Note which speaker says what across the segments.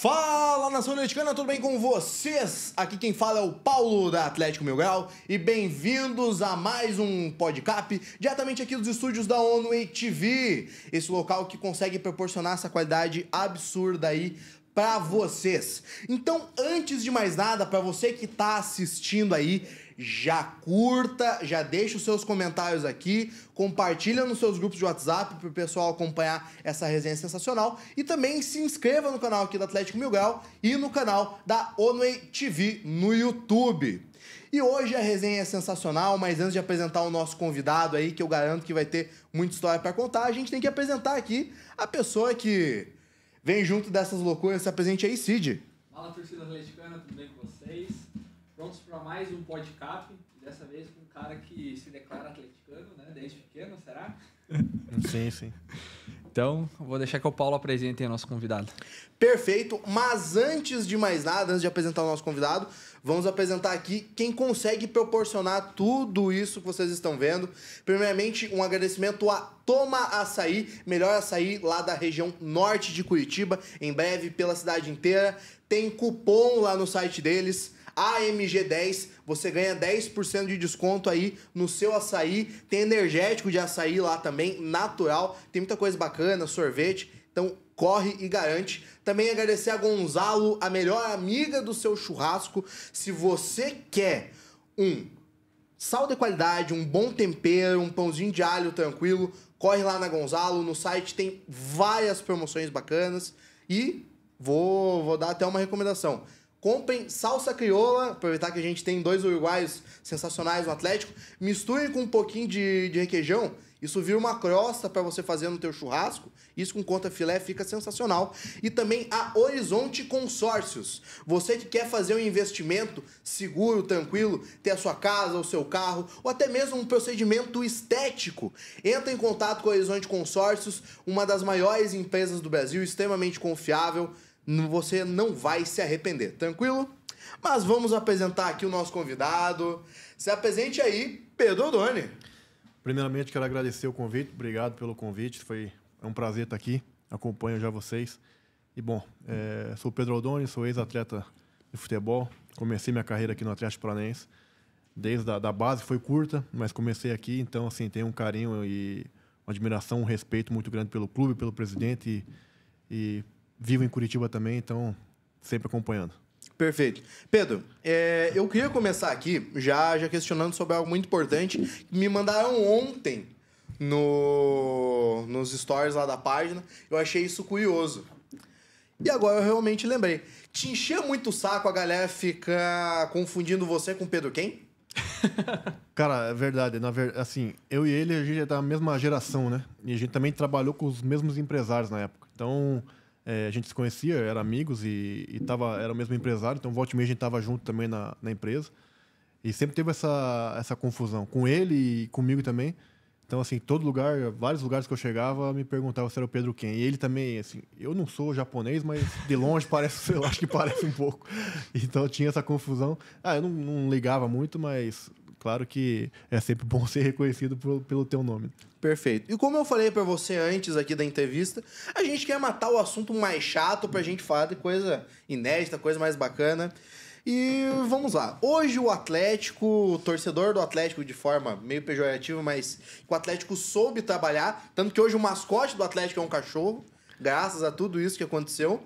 Speaker 1: Fala nação atleticana, tudo bem com vocês? Aqui quem fala é o Paulo da Atlético Mil Grau e bem-vindos a mais um podcast diretamente aqui dos estúdios da ONU TV, esse local que consegue proporcionar essa qualidade absurda aí para vocês. Então, antes de mais nada, para você que tá assistindo aí, já curta, já deixa os seus comentários aqui, compartilha nos seus grupos de WhatsApp para o pessoal acompanhar essa resenha sensacional e também se inscreva no canal aqui do Atlético Mil Grau e no canal da Onway TV no YouTube. E hoje a resenha é sensacional, mas antes de apresentar o nosso convidado aí, que eu garanto que vai ter muita história para contar, a gente tem que apresentar aqui a pessoa que vem junto dessas loucuras, se apresente aí, Cid.
Speaker 2: Fala, torcida atleticana, tudo bem com vocês? Prontos para mais um podcast, dessa vez com um cara que se declara atleticano, né? Desde pequeno, será? Sim, sim. Então, vou deixar que o Paulo apresente o nosso convidado. Perfeito, mas
Speaker 1: antes de mais nada, antes de apresentar o nosso convidado, vamos apresentar aqui quem consegue proporcionar tudo isso que vocês estão vendo. Primeiramente, um agradecimento a Toma Açaí, melhor açaí lá da região norte de Curitiba, em breve pela cidade inteira. Tem cupom lá no site deles AMG10, você ganha 10% de desconto aí no seu açaí. Tem energético de açaí lá também, natural. Tem muita coisa bacana, sorvete. Então corre e garante. Também agradecer a Gonzalo, a melhor amiga do seu churrasco. Se você quer um sal de qualidade, um bom tempero, um pãozinho de alho tranquilo, corre lá na Gonzalo. No site tem várias promoções bacanas. E vou, vou dar até uma recomendação. Comprem salsa crioula, aproveitar que a gente tem dois uruguaios sensacionais no Atlético. Misturem com um pouquinho de, de requeijão. Isso vira uma crosta para você fazer no teu churrasco. Isso com conta filé fica sensacional. E também a Horizonte Consórcios. Você que quer fazer um investimento seguro, tranquilo, ter a sua casa, o seu carro, ou até mesmo um procedimento estético, entra em contato com a Horizonte Consórcios, uma das maiores empresas do Brasil, extremamente confiável você não vai se arrepender, tranquilo? Mas vamos apresentar aqui o nosso convidado. Se apresente aí, Pedro Odoni.
Speaker 3: Primeiramente, quero agradecer o convite. Obrigado pelo convite. Foi é um prazer estar aqui. Acompanho já vocês. E bom, é, sou Pedro Odoni, sou ex-atleta de futebol. Comecei minha carreira aqui no Atlético Paranense. Desde a da base foi curta, mas comecei aqui. Então, assim, tenho um carinho e uma admiração, um respeito muito grande pelo clube, pelo presidente e, e vivo em Curitiba também, então sempre acompanhando.
Speaker 1: Perfeito. Pedro, é, eu queria começar aqui já, já questionando sobre algo muito importante que me mandaram ontem no, nos stories lá da página. Eu achei isso curioso. E agora eu realmente lembrei. Te enchia muito o saco a galera ficar confundindo você com Pedro quem?
Speaker 3: Cara, é verdade. Na ver... Assim, eu e ele, a gente é da mesma geração, né? E a gente também trabalhou com os mesmos empresários na época. Então, é, a gente se conhecia, era amigos e, e tava, era o mesmo empresário, então volta e meia a gente estava junto também na, na empresa. E sempre teve essa, essa confusão com ele e comigo também. Então, assim, todo lugar, vários lugares que eu chegava, me perguntava se era o Pedro quem. E ele também, assim, eu não sou japonês, mas de longe parece, sei lá, acho que parece um pouco. Então tinha essa confusão. Ah, eu não, não ligava muito, mas claro que é sempre bom ser reconhecido por, pelo teu nome.
Speaker 1: Perfeito. E como eu falei para você antes aqui da entrevista, a gente quer matar o assunto mais chato pra gente falar de coisa inédita, coisa mais bacana. E vamos lá. Hoje o Atlético, o torcedor do Atlético de forma meio pejorativa, mas o Atlético soube trabalhar, tanto que hoje o mascote do Atlético é um cachorro, graças a tudo isso que aconteceu.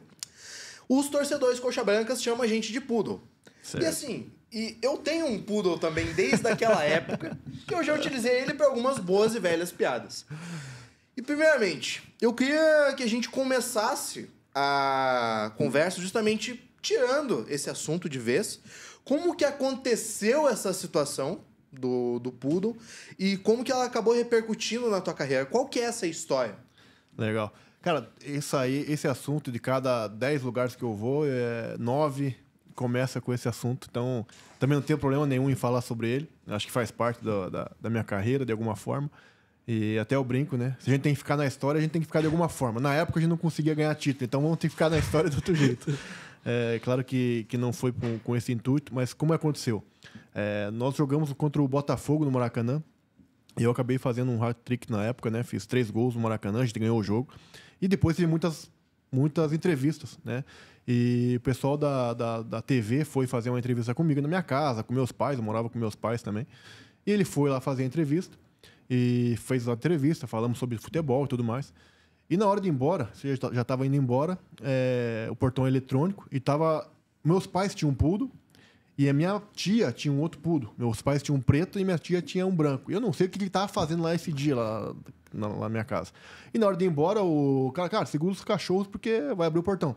Speaker 1: Os torcedores coxa brancas chamam a gente de poodle. Certo. E assim, e eu tenho um poodle também desde aquela época, que eu já utilizei ele para algumas boas e velhas piadas. E primeiramente, eu queria que a gente começasse a conversa justamente tirando esse assunto de vez, como que aconteceu essa situação do, do poodle e como que ela acabou repercutindo na tua carreira. Qual que é essa história?
Speaker 3: Legal. Cara, isso aí, esse assunto de cada 10 lugares que eu vou, é 9 começa com esse assunto, então também não tenho problema nenhum em falar sobre ele. Acho que faz parte do, da, da minha carreira, de alguma forma. E até eu brinco, né? Se a gente tem que ficar na história, a gente tem que ficar de alguma forma. Na época a gente não conseguia ganhar título, então vamos ter que ficar na história de outro jeito. É, claro que, que não foi com, com esse intuito, mas como aconteceu? É, nós jogamos contra o Botafogo no Maracanã. E eu acabei fazendo um hat-trick na época, né? Fiz três gols no Maracanã, a gente ganhou o jogo. E depois teve muitas, muitas entrevistas, né? E o pessoal da, da, da TV foi fazer uma entrevista comigo na minha casa, com meus pais, eu morava com meus pais também. E ele foi lá fazer a entrevista e fez a entrevista, falamos sobre futebol e tudo mais. E na hora de ir embora, já estava tá, indo embora, é, o portão é eletrônico, e tava. Meus pais tinham um pudo e a minha tia tinha um outro pudo. Meus pais tinham um preto e minha tia tinha um branco. Eu não sei o que ele estava fazendo lá esse dia, lá na, na minha casa. E na hora de ir embora, o cara, cara, segura os cachorros porque vai abrir o portão.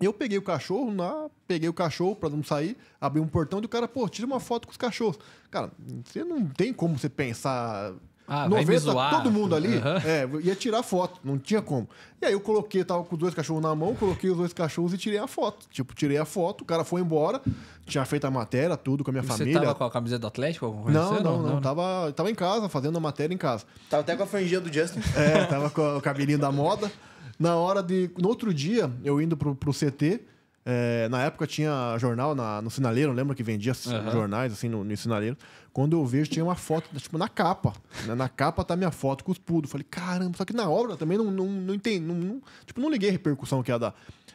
Speaker 3: Eu peguei o cachorro lá, Peguei o cachorro para não sair, abri um portão e o cara, pô, tira uma foto com os cachorros. Cara, você não tem como você pensar. Ah, 90, tá zoar, todo mundo ali uhum. é, ia tirar foto, não tinha como. E aí eu coloquei, tava com os dois cachorros na mão, coloquei os dois cachorros e tirei a foto. Tipo, tirei a foto, o cara foi embora, tinha feito a matéria, tudo com a minha e família. Você tava
Speaker 2: com a camiseta do Atlético? Não, assim, não, não, não, não.
Speaker 3: Tava, tava em casa, fazendo a matéria em casa.
Speaker 2: Tava até com a franjinha do Justin. É, tava
Speaker 3: com o cabelinho da moda. Na hora de. No outro dia, eu indo pro, pro CT. É, eh, na época tinha jornal na, no sinaleiro, lembra que vendia uhum. jornais assim no, no, sinaleiro. Quando eu vejo, tinha uma foto, tipo, na capa. Né? Na capa tá minha foto com os pudos. Falei, caramba, só que na obra também não, não, não entendi. Não, não, tipo, não liguei a repercussão que ia dar.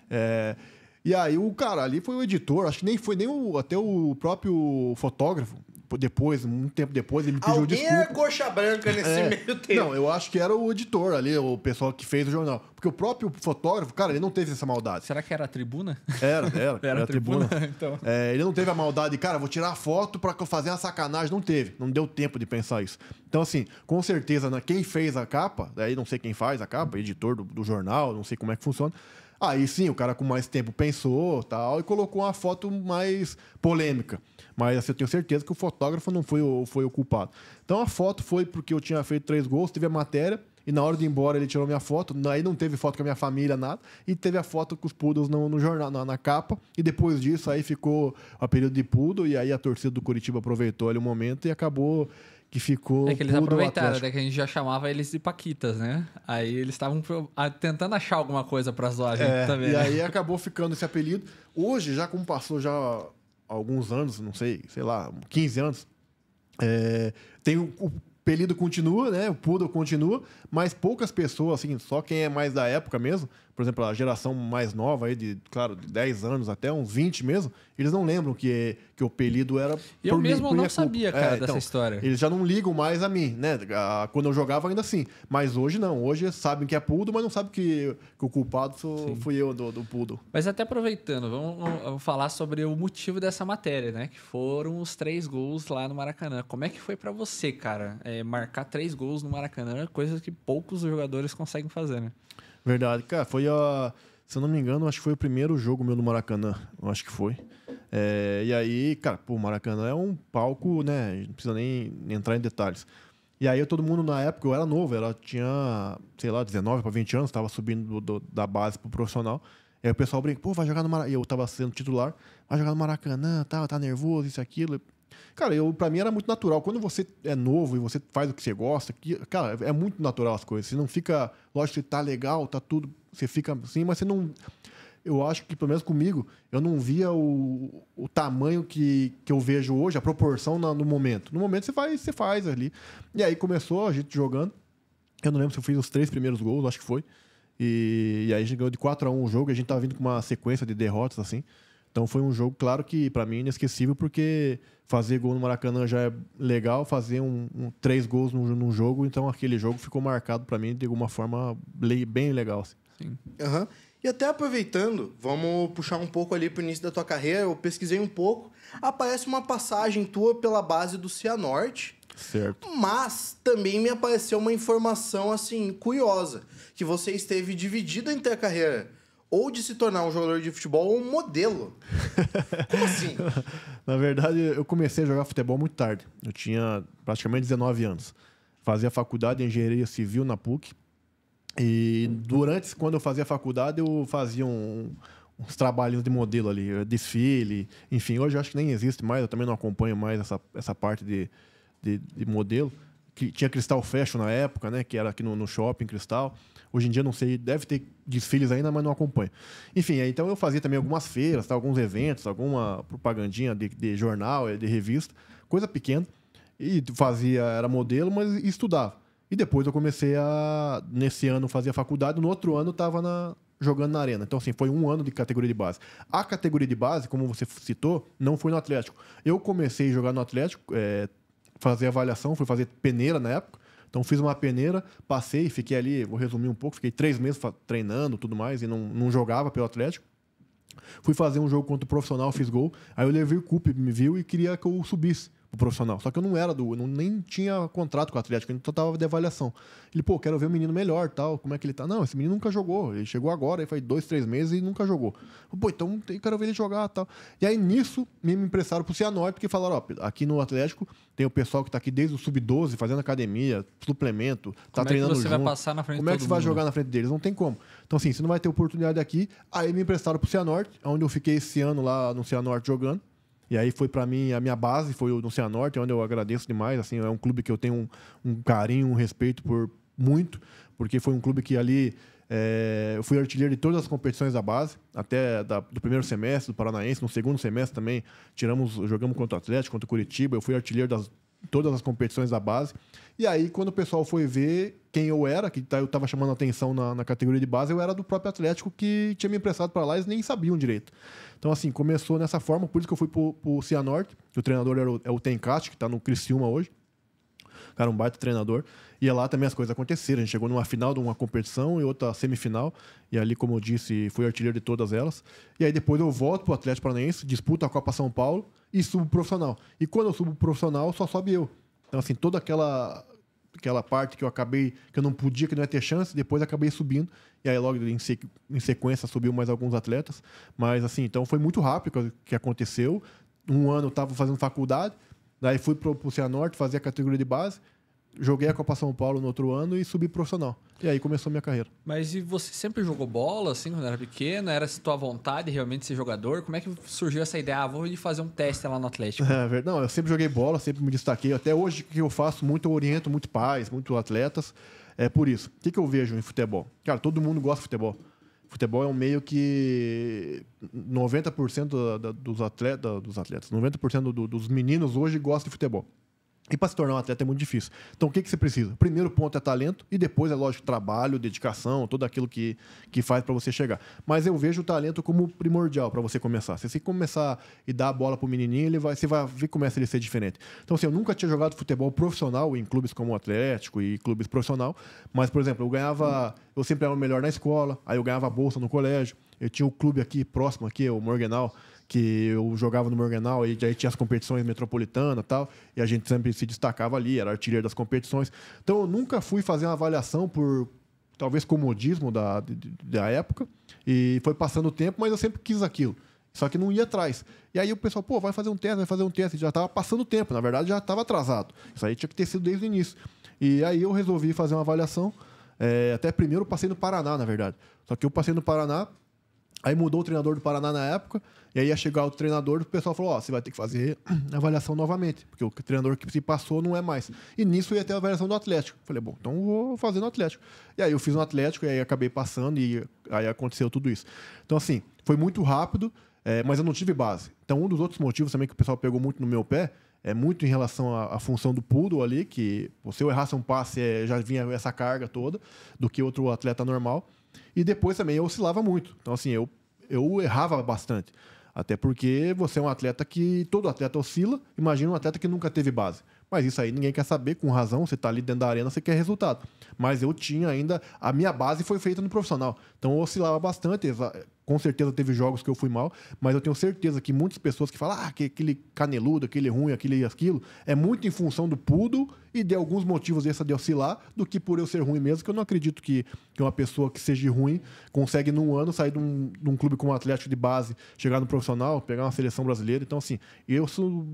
Speaker 3: É, e aí o cara ali foi o editor, acho que nem foi nem o, até o próprio fotógrafo depois, um tempo depois, ele me pediu Alguém é desculpa. Alguém
Speaker 1: é coxa branca nesse é. meio
Speaker 3: tempo. Não, eu acho que era o editor ali, o pessoal que fez o jornal. Porque o próprio fotógrafo, cara, ele não teve essa maldade. Será que era a tribuna? Era, era. era, era a tribuna. tribuna. então. É, ele não teve a maldade, cara, vou tirar a foto para fazer uma sacanagem. Não teve. Não deu tempo de pensar isso. Então, assim, com certeza, né, quem fez a capa, daí não sei quem faz a capa, editor do, do jornal, não sei como é que funciona, Aí sim, o cara com mais tempo pensou tal e colocou uma foto mais polêmica. Mas assim, eu tenho certeza que o fotógrafo não foi o, foi o culpado. Então a foto foi porque eu tinha feito três gols, teve a matéria, e na hora de ir embora ele tirou minha foto. Aí não teve foto com a minha família, nada. E teve a foto com os Poodles no, no jornal, na, na, capa. E depois disso aí ficou a período de Poodle. E aí a torcida do Curitiba aproveitou ali o momento e acabou que ficou. É que eles aproveitaram,
Speaker 2: né? Que a gente já chamava eles de Paquitas, né? Aí eles estavam tentando achar alguma coisa para zoar a gente é, também. E né? aí acabou ficando esse apelido. Hoje, já como passou já
Speaker 3: alguns anos, não sei, sei lá, 15 anos, é, tem o, o apelido continua, né? O poodle continua, mas poucas pessoas, assim, só quem é mais da época mesmo, por exemplo, a geração mais nova aí, de, claro, de 10 anos até uns 20 mesmo, eles não lembram que, que o apelido era Eu por mesmo por não sabia, é, cara, é, dessa então, história. Eles já não ligam mais a mim, né? quando eu jogava ainda assim. Mas hoje não. Hoje sabem que é Pudo, mas não sabem que, que o culpado fui eu do, do Pudo.
Speaker 2: Mas até aproveitando, vamos, vamos, falar sobre o motivo dessa matéria, né? Que foram os três gols lá no Maracanã. Como é que foi para você, cara, é, marcar três gols no Maracanã? Coisas que poucos jogadores conseguem fazer, né?
Speaker 3: Verdade. Cara, foi a. Se eu não me engano, acho que foi o primeiro jogo meu no Maracanã. Eu acho que foi. É, e aí, cara, pô, Maracanã é um palco, né? Não precisa nem entrar em detalhes. E aí todo mundo na época, eu era novo, ela tinha, sei lá, 19 para 20 anos, estava subindo do, do, da base pro profissional. E aí o pessoal brinca, pô, vai jogar no Maracanã. E eu estava sendo titular, vai jogar no Maracanã, tal, tá, tá nervoso, isso, aquilo. Cara, eu, pra mim era muito natural. Quando você é novo e você faz o que você gosta, que, cara, é muito natural as coisas. Você não fica. Lógico que tá legal, tá tudo. Você fica assim, mas você não. Eu acho que, pelo menos comigo, eu não via o, o tamanho que, que eu vejo hoje, a proporção na, no momento. No momento você faz você faz ali. E aí começou a gente jogando. Eu não lembro se eu fiz os três primeiros gols, acho que foi. E, e aí a gente ganhou de 4 a 1 o jogo, e a gente tava vindo com uma sequência de derrotas assim. Então foi um jogo, claro que para mim é inesquecível, porque fazer gol no Maracanã já é legal, fazer um, um três gols num, num, jogo, então aquele jogo ficou marcado para mim de alguma
Speaker 1: forma bem legal. Assim. Sim. Uhum. E até aproveitando, vamos puxar um pouco ali para o início da tua carreira, eu pesquisei um pouco, aparece uma passagem tua pela base do Cianorte. Certo. Mas também me apareceu uma informação assim curiosa, que você esteve dividida entre a carreira ou de se tornar um jogador de futebol ou um modelo. Como
Speaker 3: assim? Na verdade, eu comecei a jogar futebol muito tarde. Eu tinha praticamente 19 anos. Fazia faculdade de engenharia civil na PUC. E durante, quando eu fazia faculdade, eu fazia um, uns trabalhos de modelo ali, desfile, enfim. Hoje eu acho que nem existe mais, eu também não acompanho mais essa, essa parte de, de, de modelo. Que tinha Cristal Fashion na época, né? Que era aqui no, no shopping Cristal. Hoje em dia não sei, deve ter desfiles ainda, mas não acompanho. Enfim, aí, então eu fazia também algumas feiras, tá, alguns eventos, alguma propagandinha de, de jornal, eh, de revista, coisa pequena. E fazia, era modelo, mas estudava. E depois eu comecei a. Nesse ano fazia faculdade, no outro ano estava na, jogando na arena. Então, assim, foi um ano de categoria de base. A categoria de base, como você citou, não foi no Atlético. Eu comecei a jogar no Atlético, é, fazer avaliação, fui fazer peneira na época. Então fiz uma peneira, passei, fiquei ali, vou resumir um pouco, fiquei três meses treinando tudo mais e não, não jogava pelo Atlético. Fui fazer um jogo contra o profissional, fiz gol. Aí eu levei o cup, me viu e queria que eu subisse profissional. Só que eu não era do. Eu não, nem tinha contrato com o Atlético, então tava de avaliação. Ele, pô, quero ver o menino melhor tal, como é que ele tá. Não, esse menino nunca jogou. Ele chegou agora, aí faz dois, três meses e nunca jogou. Pô, então eu quero ver ele jogar tal. E aí nisso me emprestaram pro Cianorte, porque falaram: ó, aqui no Atlético tem o pessoal que tá aqui desde o sub-12, fazendo academia, suplemento, como tá é treinando Como é que você vai passar na frente Como é que você mundo? vai jogar na frente deles? Não tem como. Então, assim, você não vai ter oportunidade aqui. Aí me emprestaram pro Cianorte, onde eu fiquei esse ano lá no Cianorte jogando. E aí foi para mim, a minha base foi no Cianorte, é onde eu agradeço demais. Assim, é um clube que eu tenho um, um carinho, um respeito por muito, porque foi um clube que ali é, eu fui artilheiro de todas as competições da base, até da, do primeiro semestre do Paranaense, no segundo semestre também tiramos, jogamos contra o Atlético, contra o Curitiba. Eu fui artilheiro das todas as competições da base. E aí, quando o pessoal foi ver quem eu era, que tá, eu tava chamando atenção na, na categoria de base, eu era do próprio Atlético que tinha me emprestado para lá e nem sabiam direito. Então, assim, começou nessa forma, por isso que eu fui pro, pro Cianorte. O treinador era o, é o Tencast, que tá no Criciúma hoje cara, é um baita treinador. E é lá também as coisas aconteceram. A gente chegou numa final de uma competição e outra semifinal. E ali, como eu disse, fui artilheiro de todas elas. E aí depois eu volto pro Atlético Paranaense, disputo a Copa São Paulo e subo profissional. E quando eu subo profissional, só sobe eu. Então, assim, toda aquela aquela parte que eu acabei, que eu não podia, que não ia ter chance, depois acabei subindo. E aí, logo em, sequência, subiu mais alguns atletas. Mas, assim, então foi muito rápido que aconteceu. Um ano eu estava fazendo faculdade, Daí fui pro, pro Cianorte, fazer a categoria de base, joguei a Copa São Paulo no outro ano e subi profissional. E aí começou a minha carreira.
Speaker 2: Mas e você sempre jogou bola, assim, quando era pequena? Era tua vontade realmente ser jogador? Como é que surgiu essa ideia? Ah, vou ir fazer um teste lá no Atlético.
Speaker 3: É, verdade. Não, eu sempre joguei bola, sempre me destaquei. Até hoje, que eu faço muito, eu oriento muito pais, muito atletas. É por isso. O que, que eu vejo em futebol? Cara, todo mundo gosta de futebol futebol é um meio que 90% da, da, dos, atletas, dos atletas, 90% do, dos meninos hoje gostam de futebol. E para se tornar um atleta é muito difícil. Então, o que, que você precisa? primeiro ponto é talento, e depois é, lógico, trabalho, dedicação, tudo aquilo que, que faz para você chegar. Mas eu vejo o talento como primordial para você começar. Se você começar e dar a bola para o menininho, ele vai, você vai ver como começa ele ser diferente. Então, assim, eu nunca tinha jogado futebol profissional em clubes como o Atlético e clubes profissional, mas, por exemplo, eu ganhava, eu sempre era o melhor na escola, aí eu ganhava bolsa no colégio, eu tinha o um clube aqui próximo, aqui, o Morganal, que eu jogava no Morganal e aí tinha as competições metropolitana tal, e a gente sempre se destacava ali, era artilheiro das competições. Então eu nunca fui fazer uma avaliação por talvez comodismo da, da época, e foi passando o tempo, mas eu sempre quis aquilo. Só que não ia atrás. E aí o pessoal, pô, vai fazer um teste, vai fazer um teste. Já estava passando o tempo, na verdade já estava atrasado. Isso aí tinha que ter sido desde o início. E aí eu resolvi fazer uma avaliação. É, até primeiro passei no Paraná, na verdade. Só que eu passei no Paraná Aí mudou o treinador do Paraná na época, e aí ia chegar o treinador, o pessoal falou: Ó, oh, você vai ter que fazer avaliação novamente, porque o treinador que se passou não é mais. E nisso ia ter a avaliação do Atlético. Falei: Bom, então vou fazer no Atlético. E aí eu fiz no Atlético, e aí acabei passando, e aí aconteceu tudo isso. Então, assim, foi muito rápido, é, mas eu não tive base. Então, um dos outros motivos também que o pessoal pegou muito no meu pé é muito em relação à, à, função do poodle ali, que se eu errasse um passe, é, já vinha essa carga toda, do que outro atleta normal. E depois também eu oscilava muito. Então, assim, eu, eu errava bastante. Até porque você é um atleta que. Todo atleta oscila. Imagina um atleta que nunca teve base. Mas isso aí ninguém quer saber, com razão. Você está ali dentro da arena, você quer resultado. Mas eu tinha ainda. A minha base foi feita no profissional. Então eu oscilava bastante com certeza teve jogos que eu fui mal, mas eu tenho certeza que muitas pessoas que falam, ah, que, aquele caneludo, aquele ruim, aquele e aquilo, é muito em função do pudo e de alguns motivos essa de oscilar, do que por eu ser ruim mesmo, que eu não acredito que, que uma pessoa que seja ruim consegue num ano sair de um, de um clube como o um Atlético de base, chegar no profissional, pegar uma seleção brasileira. Então, assim, eu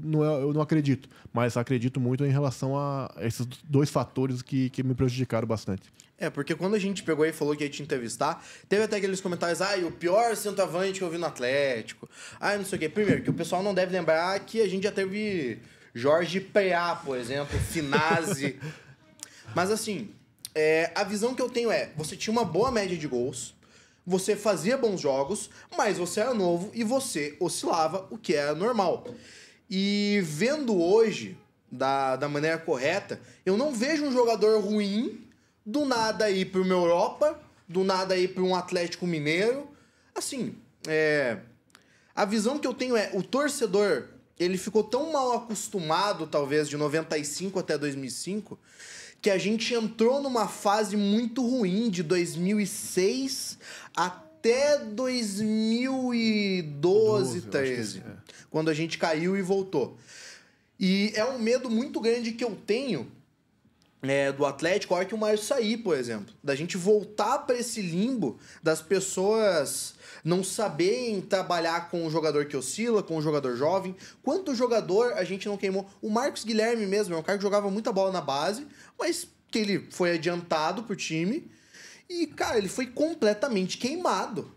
Speaker 3: não, é, eu não acredito, mas acredito muito em relação a esses dois fatores que, que me prejudicaram bastante.
Speaker 1: É, porque quando a gente pegou e falou que ia te entrevistar, teve até aqueles comentários, ah, o pior centroavante que eu vi no Atlético. Ah, não sei o quê. Primeiro, que o pessoal não deve lembrar que a gente já teve Jorge Preá, por exemplo, Finazzi. Mas assim, é, a visão que eu tenho é, você tinha uma boa média de gols, você fazia bons jogos, mas você era novo e você oscilava, o que era normal. E vendo hoje, da, da maneira correta, eu não vejo um jogador ruim do nada ir para uma Europa, do nada ir para um Atlético Mineiro. Assim, é, a visão que eu tenho é o torcedor, ele ficou tão mal acostumado, talvez, de 95 até 2005, que a gente entrou numa fase muito ruim de 2006 até 2012, 12, 13, é. quando a gente caiu e voltou. E é um medo muito grande que eu tenho é, do Atlético, a hora que o Mário sair, por exemplo. Da gente voltar para esse limbo das pessoas não saberem trabalhar com o jogador que oscila, com o jogador jovem. Quanto jogador a gente não queimou? O Marcos Guilherme mesmo é um cara que jogava muita bola na base, mas que ele foi adiantado pro time. E, cara, ele foi completamente queimado.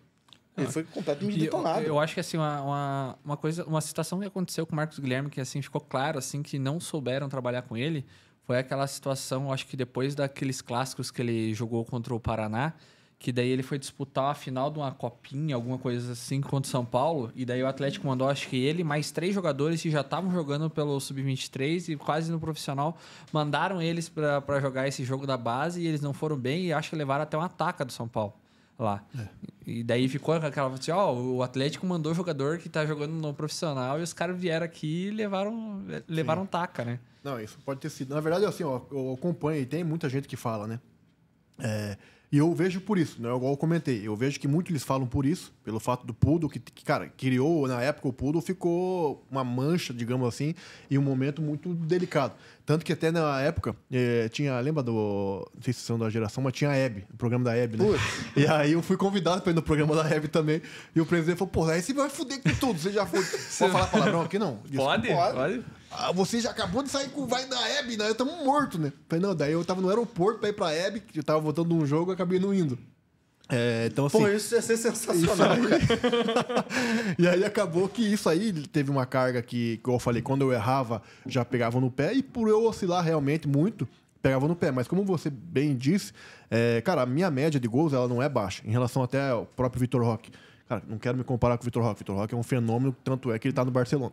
Speaker 1: Ele ah, foi completamente detonado. Eu,
Speaker 2: eu, acho que assim, uma, uma, uma coisa, uma situação que aconteceu com o Marcos Guilherme, que assim ficou claro assim que não souberam trabalhar com ele, foi aquela situação, acho que depois daqueles clássicos que ele jogou contra o Paraná, que daí ele foi disputar a final de uma copinha, alguma coisa assim, contra o São Paulo, e daí o Atlético mandou, acho que ele, mais três jogadores que já estavam jogando pelo Sub-23 e quase no profissional, mandaram eles para jogar esse jogo da base e eles não foram bem e acho que levaram até uma ataca do São Paulo lá. É. E daí ficou aquela assim, ó, oh, o Atlético mandou o jogador que tá jogando no profissional e os caras vieram aqui e levaram, levaram taca, né?
Speaker 3: Não, isso pode ter sido. Na verdade, assim, ó, eu acompanho e tem muita gente que fala, né? É, e eu vejo por isso, não né? igual eu comentei. Eu vejo que muitos eles falam por isso, pelo fato do Poodle, que, que, cara, criou na época o Poodle, ficou uma mancha, digamos assim, e um momento muito delicado. Tanto que até na época, eh, tinha, lembra do. Não sei se são da geração, mas tinha a Hebe, o programa da Hebe, né? E aí eu fui convidado pra ir no programa da Hebe também. E o presidente falou, pô, aí você vai fuder com tudo, você já foi. Pode falar palavrão aqui, não? Disse, pode, pode. pode. Ah, você já acabou de sair com o vai da Hebe, nós né? estamos mortos, né? Falei, não, daí eu tava no aeroporto pra ir pra Hebe, que eu tava voltando de um jogo e acabei não indo. É, então, assim, Pô, isso
Speaker 1: ia ser sensacional. Aí...
Speaker 3: e aí acabou que isso aí teve uma carga que, como eu falei, quando eu errava, já pegava no pé, e por eu oscilar realmente muito, pegava no pé. Mas como você bem disse, é, cara, a minha média de gols ela não é baixa, em relação até ao próprio Vitor Roque. Cara, não quero me comparar com o Vitor Roque. Vitor Roque é um fenômeno, tanto é que ele tá no Barcelona.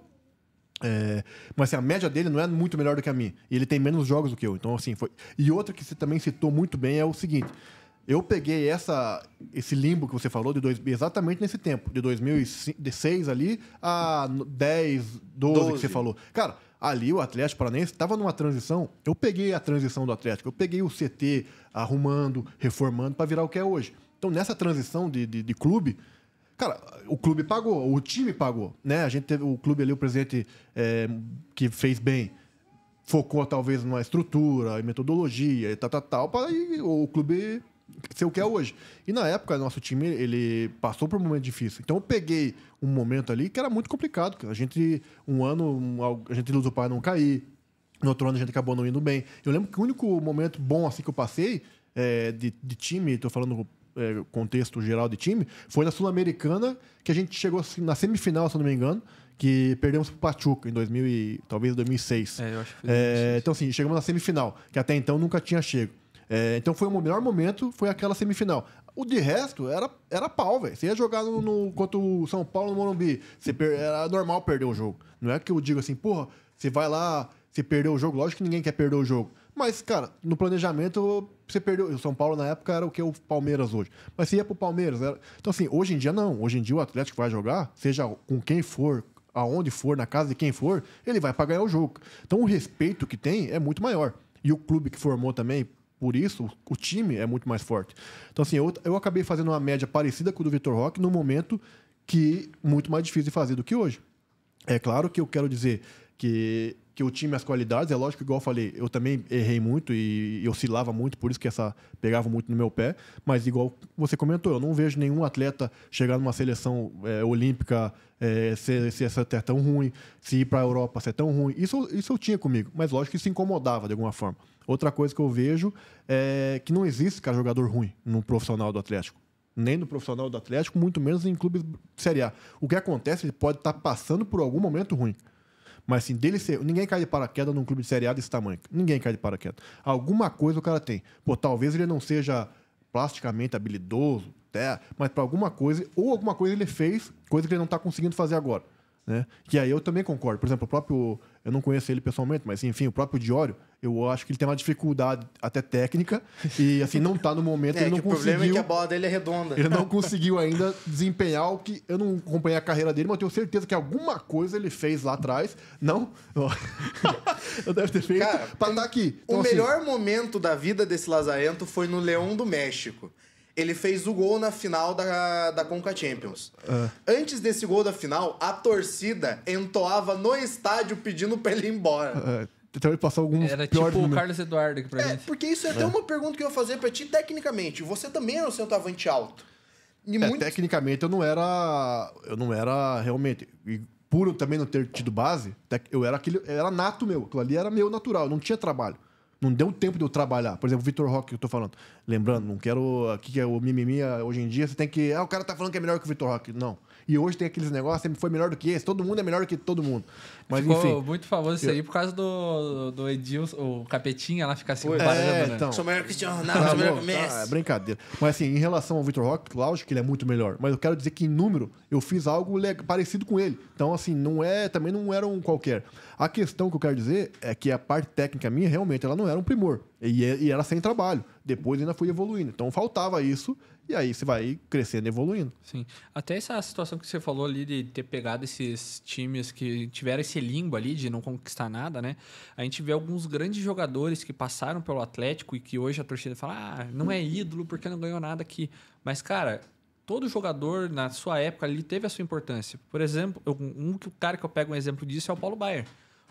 Speaker 3: É, mas assim, a média dele não é muito melhor do que a minha. E ele tem menos jogos do que eu. Então, assim, foi. E outra que você também citou muito bem é o seguinte: eu peguei essa, esse limbo que você falou de dois, exatamente nesse tempo, de 2006 ali a 10, 12, 12. que você falou. Cara, ali o Atlético Paranense estava numa transição. Eu peguei a transição do Atlético, eu peguei o CT arrumando, reformando para virar o que é hoje. Então, nessa transição de, de, de clube Cara, o clube pagou, o time pagou, né? A gente teve o clube ali, o presidente é, que fez bem, focou talvez numa estrutura, em metodologia e tal, tal, tal, para o clube ser o que é hoje. E na época, nosso time, ele passou por um momento difícil. Então eu peguei um momento ali que era muito complicado. A gente, um ano, a gente ilusou para não cair. No outro ano a gente acabou não indo bem. Eu lembro que o único momento bom assim que eu passei é, de, de time, estou falando é, contexto geral de time, foi na Sul-Americana que a gente chegou assim, na semifinal, se não me engano, que perdemos para o Pachuca em 2000 e, talvez 2006. É, eu acho que é, Então, assim, chegamos na semifinal, que até então nunca tinha chego. É, então foi o melhor momento, foi aquela semifinal. O de resto era, era pau, velho. Você ia jogar no, no, contra o São Paulo no Morumbi. Você per, era normal perder o jogo. Não é que eu digo assim, porra, você vai lá, você perdeu o jogo. Lógico que ninguém quer perder o jogo. Mas, cara, no planejamento, você perdeu. O São Paulo na época era o que o Palmeiras hoje. Mas você ia pro Palmeiras. Era... Então, assim, hoje em dia não. Hoje em dia o Atlético vai jogar, seja com quem for, aonde for, na casa de quem for, ele vai para ganhar o jogo. Então o respeito que tem é muito maior. E o clube que formou também, por isso, o time é muito mais forte. Então, assim, eu, eu acabei fazendo uma média parecida com o do Vitor Roque no momento que muito mais difícil de fazer do que hoje. É claro que eu quero dizer que que o time as qualidades. É lógico, igual eu falei, eu também errei muito e, e oscilava muito, por isso que essa pegava muito no meu pé. Mas igual você comentou, eu não vejo nenhum atleta chegar numa seleção é, olímpica é, se, se essa é tão ruim, se ir para a Europa ser tão ruim. Isso, isso eu tinha comigo, mas lógico que se incomodava de alguma forma. Outra coisa que eu vejo é que não existe cara jogador ruim no profissional do Atlético. Nem no profissional do Atlético, muito menos em clubes Série A. O que acontece, ele pode estar tá passando por algum momento ruim. Mas assim, dele ser. Ninguém cai de paraquedas num clube de Série A desse tamanho. Ninguém cai de paraquedas. Alguma coisa o cara tem. Pô, talvez ele não seja plasticamente habilidoso, até, mas para alguma coisa, ou alguma coisa ele fez, coisa que ele não está conseguindo fazer agora. Né? Que aí eu também concordo. Por exemplo, o próprio eu não conheço ele pessoalmente, mas enfim, o próprio Diório, eu acho que ele tem uma dificuldade até técnica e assim não está no momento é, ele não conseguiu. O problema é que a
Speaker 1: bola dele é redonda. Ele não conseguiu ainda desempenhar
Speaker 3: o que eu não acompanhei a carreira dele, mas eu tenho certeza que alguma coisa ele fez lá atrás. Não, eu deve ter feito para andar tá aqui.
Speaker 1: Então, o assim, melhor assim... momento da vida desse Lazarento foi no Leão do México ele fez o gol na final da, da Conca Champions. É. Antes desse gol da final, a torcida entoava no estádio pedindo pra ele ir embora.
Speaker 2: Ah. Então ele passou alguns Era tipo o Carlos Eduardo aqui pra é, gente.
Speaker 1: Porque isso é até é. uma pergunta que eu ia fazer pra ti, tecnicamente. Você também era um centroavante alto.
Speaker 3: É, muito... Tecnicamente eu não era. Eu não era realmente. E puro também não ter tido base, eu era aquele. Era nato meu. Aquilo ali era meu natural, não tinha trabalho. Não deu tempo de eu trabalhar. Por exemplo, o Vitor Roque que eu tô falando. Lembrando, não quero. Aqui que é o mimimi hoje em dia, você tem que. Ah, o cara tá falando que é melhor que o Vitor Roque. Não. E hoje tem aqueles negócios, sempre foi melhor do que esse, todo mundo é melhor do que todo mundo. Mas Ficou enfim. muito famoso isso aí
Speaker 2: por causa do, do Edilson, o Capetinha lá ficar assim, é, né? Sou melhor que Cristiano
Speaker 1: Ronaldo,
Speaker 3: sou melhor que o tá Messi. Ah, é brincadeira. Mas assim, em relação ao Victor Roque, lógico que ele é muito melhor, mas eu quero dizer que em número eu fiz algo parecido com ele. Então assim, não é, também não era um qualquer. A questão que eu quero dizer é que a parte técnica minha realmente ela não era um primor. E, e era sem trabalho. Depois ainda fui evoluindo. Então faltava isso e aí você vai crescendo, evoluindo.
Speaker 2: Sim. Até essa situação que você falou ali de ter pegado esses times que tiveram esse limbo ali de não conquistar nada, né? A gente vê alguns grandes jogadores que passaram pelo Atlético e que hoje a torcida fala: ah, não é ídolo porque não ganhou nada aqui. Mas, cara, todo jogador na sua época ali teve a sua importância. Por exemplo, um cara que eu pego um exemplo disso é o Paulo Baier.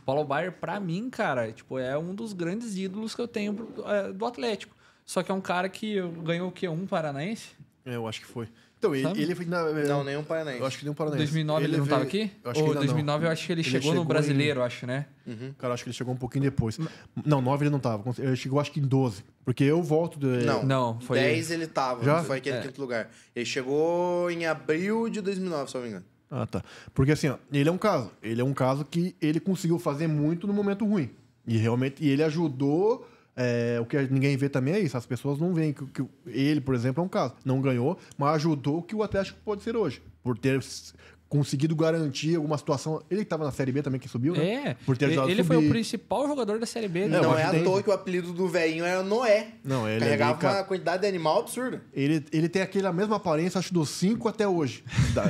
Speaker 2: Paulo Baier, para mim, cara, tipo, é um dos grandes ídolos que eu tenho é, do Atlético. Só que é um cara que ganhou o quê? Um paranaense?
Speaker 3: É, eu acho que foi.
Speaker 2: Então, ele ele, foi. Na, é, não, nenhum paranaense. Eu acho que nenhum paranaense. 2009 ele, ele não estava aqui? acho Ou 2009 não. eu acho que ele, ele chegou, chegou, no brasileiro, em...
Speaker 3: acho, né? Uhum. Cara, acho que ele chegou um pouquinho depois. Não, 9 ele não estava. Ele chegou acho que em 12. Porque eu volto. De... Não, não foi 10 ele estava. Já? Foi aquele
Speaker 1: é. quinto lugar. Ele chegou em abril de 2009, se eu não me engano.
Speaker 3: Ah, tá. Porque assim, ó, ele é um caso. Ele é um caso que ele conseguiu fazer muito no momento ruim. E realmente. E ele ajudou é, o que ninguém vê também é isso. As pessoas não veem que, que, ele, por exemplo, é um caso. Não ganhou, mas ajudou o que o Atlético pode ser hoje. Por ter conseguido garantir alguma situação. Ele estava na Série B também que subiu, né? É. Por ter ele subir. foi o
Speaker 2: principal jogador da Série B.
Speaker 1: Né? Não, não é à toa que o apelido do velhinho era é Noé. Não, ele é carregava uma quantidade de animal absurda. Ele,
Speaker 3: ele tem aquela mesma aparência, acho, dos 5 até hoje.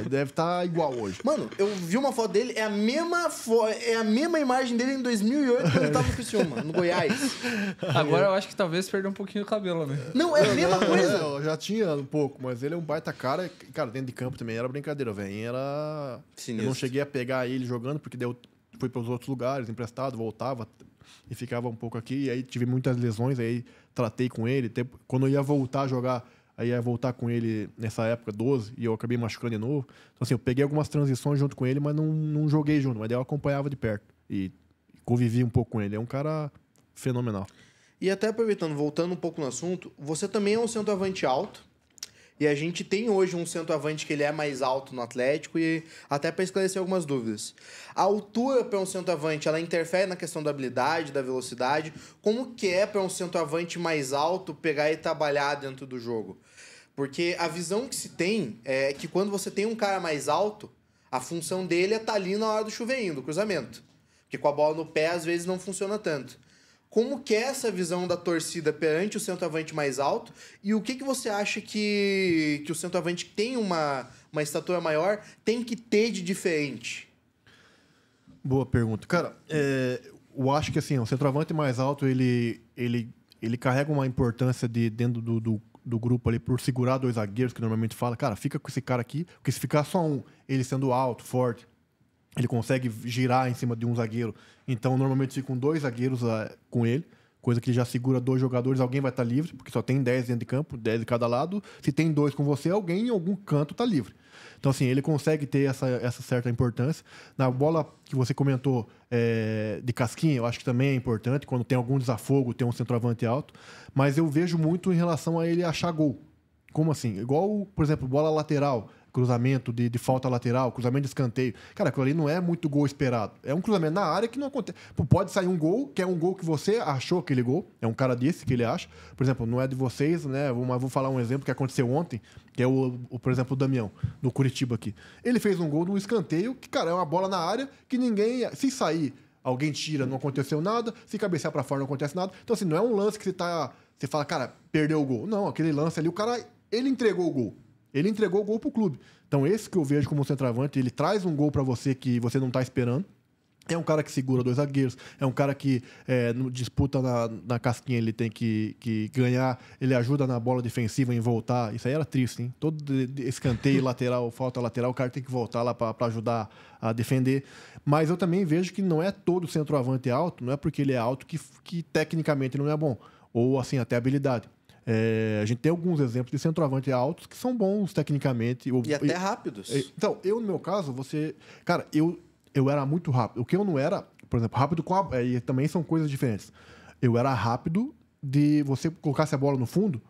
Speaker 3: Deve estar tá igual hoje. Mano,
Speaker 1: eu vi uma foto dele, é a mesma fo... é a mesma imagem dele em 2008 quando ele tava o Criciúma, no
Speaker 2: Goiás. Agora eu acho que talvez perdeu um pouquinho o cabelo, né? Não, é a mesma coisa. Eu já tinha
Speaker 3: um pouco, mas ele é um baita cara. Cara, dentro de campo também era brincadeira, velho. Era Sinistro. Eu não cheguei a pegar ele jogando, porque deu, fui para os outros lugares, emprestado, voltava e ficava um pouco aqui. E aí tive muitas lesões, aí tratei com ele. Tempo, quando eu ia voltar a jogar, aí ia voltar com ele nessa época, 12, e eu acabei machucando de novo. Então, assim, eu peguei algumas transições junto com ele, mas não, não joguei junto, mas daí eu acompanhava de perto e convivi um pouco com ele. É um cara fenomenal.
Speaker 1: E até aproveitando, voltando um pouco no assunto, você também é um centroavante alto e a gente tem hoje um centroavante que ele é mais alto no Atlético e até para esclarecer algumas dúvidas. A altura para um centroavante, ela interfere na questão da habilidade, da velocidade. Como que é para um centroavante mais alto pegar e trabalhar dentro do jogo? Porque a visão que se tem é que quando você tem um cara mais alto, a função dele é estar tá ali na hora do chuveirinho, do cruzamento. Porque com a bola no pé, às vezes não funciona tanto. Como que é essa visão da torcida perante o centroavante mais alto? E o que, que você acha que, que o centroavante tem uma, uma estatura maior, tem que ter de diferente?
Speaker 3: Boa pergunta. Cara, é, eu acho que assim, o centroavante mais alto, ele, ele, ele carrega uma importância de dentro do, do, do grupo ali por segurar dois zagueiros, que normalmente fala, cara, fica com esse cara aqui, porque se ficar só um, ele sendo alto, forte, ele consegue girar em cima de um zagueiro. Então, normalmente ficam dois zagueiros uh, com ele, coisa que já segura dois jogadores. Alguém vai estar tá livre, porque só tem 10 dentro de campo, 10 de cada lado. Se tem dois com você, alguém em algum canto está livre. Então, assim, ele consegue ter essa, essa certa importância. Na bola que você comentou é, de casquinha, eu acho que também é importante. Quando tem algum desafogo, tem um centroavante alto. Mas eu vejo muito em relação a ele achar gol. Como assim? Igual, por exemplo, bola lateral cruzamento de, de falta lateral, cruzamento de escanteio. Cara, aquilo ali não é muito gol esperado. É um cruzamento na área que não acontece. Pode sair um gol, que é um gol que você achou aquele gol, é um cara desse que ele acha. Por exemplo, não é de vocês, né? Mas vou falar um exemplo que aconteceu ontem, que é o, o por exemplo, o Damião, no Curitiba aqui. Ele fez um gol no escanteio, que, cara, é uma bola na área que ninguém. Se sair, alguém tira, não aconteceu nada. Se cabecear para fora, não acontece nada. Então, assim, não é um lance que você tá. Você fala, cara, perdeu o gol. Não, aquele lance ali, o cara, ele entregou o gol ele entregou o gol pro clube. Então, esse que eu vejo como um centroavante, ele traz um gol para você que você não tá esperando. É um cara que segura dois zagueiros, é um cara que é, disputa na, na, casquinha, ele tem que, que, ganhar, ele ajuda na bola defensiva em voltar. Isso aí era triste, hein? Todo escanteio lateral, falta lateral, o cara tem que voltar lá para ajudar a defender. Mas eu também vejo que não é todo centroavante alto, não é porque ele é alto que, que tecnicamente não é bom, ou assim, até habilidade. É, a gente tem alguns exemplos de centroavante altos que são bons tecnicamente. Ou, e até rápidos. É, então, eu, no meu caso, você. Cara, eu, eu era muito rápido. O que eu não era, por exemplo, rápido com a. É, e também são coisas diferentes. Eu era rápido de você colocasse a bola no fundo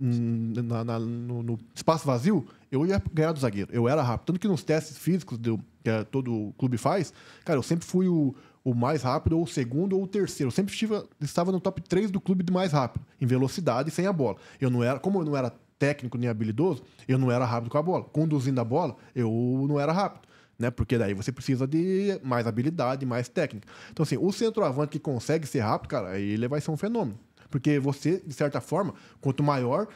Speaker 3: Hum, na, na, no, no, espaço vazio, eu ia ganhar do zagueiro. Eu era rápido. Tanto que nos testes físicos do, que eh, todo clube faz, cara, eu sempre fui o, o mais rápido, ou o segundo, ou o terceiro. Eu sempre estive, estava no top 3 do clube de mais rápido, em velocidade e sem a bola. Eu não era, como eu não era técnico nem habilidoso, eu não era rápido com a bola. Conduzindo a bola, eu não era rápido. Né? Porque daí você precisa de mais habilidade, mais técnica. Então, assim, o centroavante que consegue ser rápido, cara, ele vai ser um fenômeno. Porque você, de certa forma, quanto maior,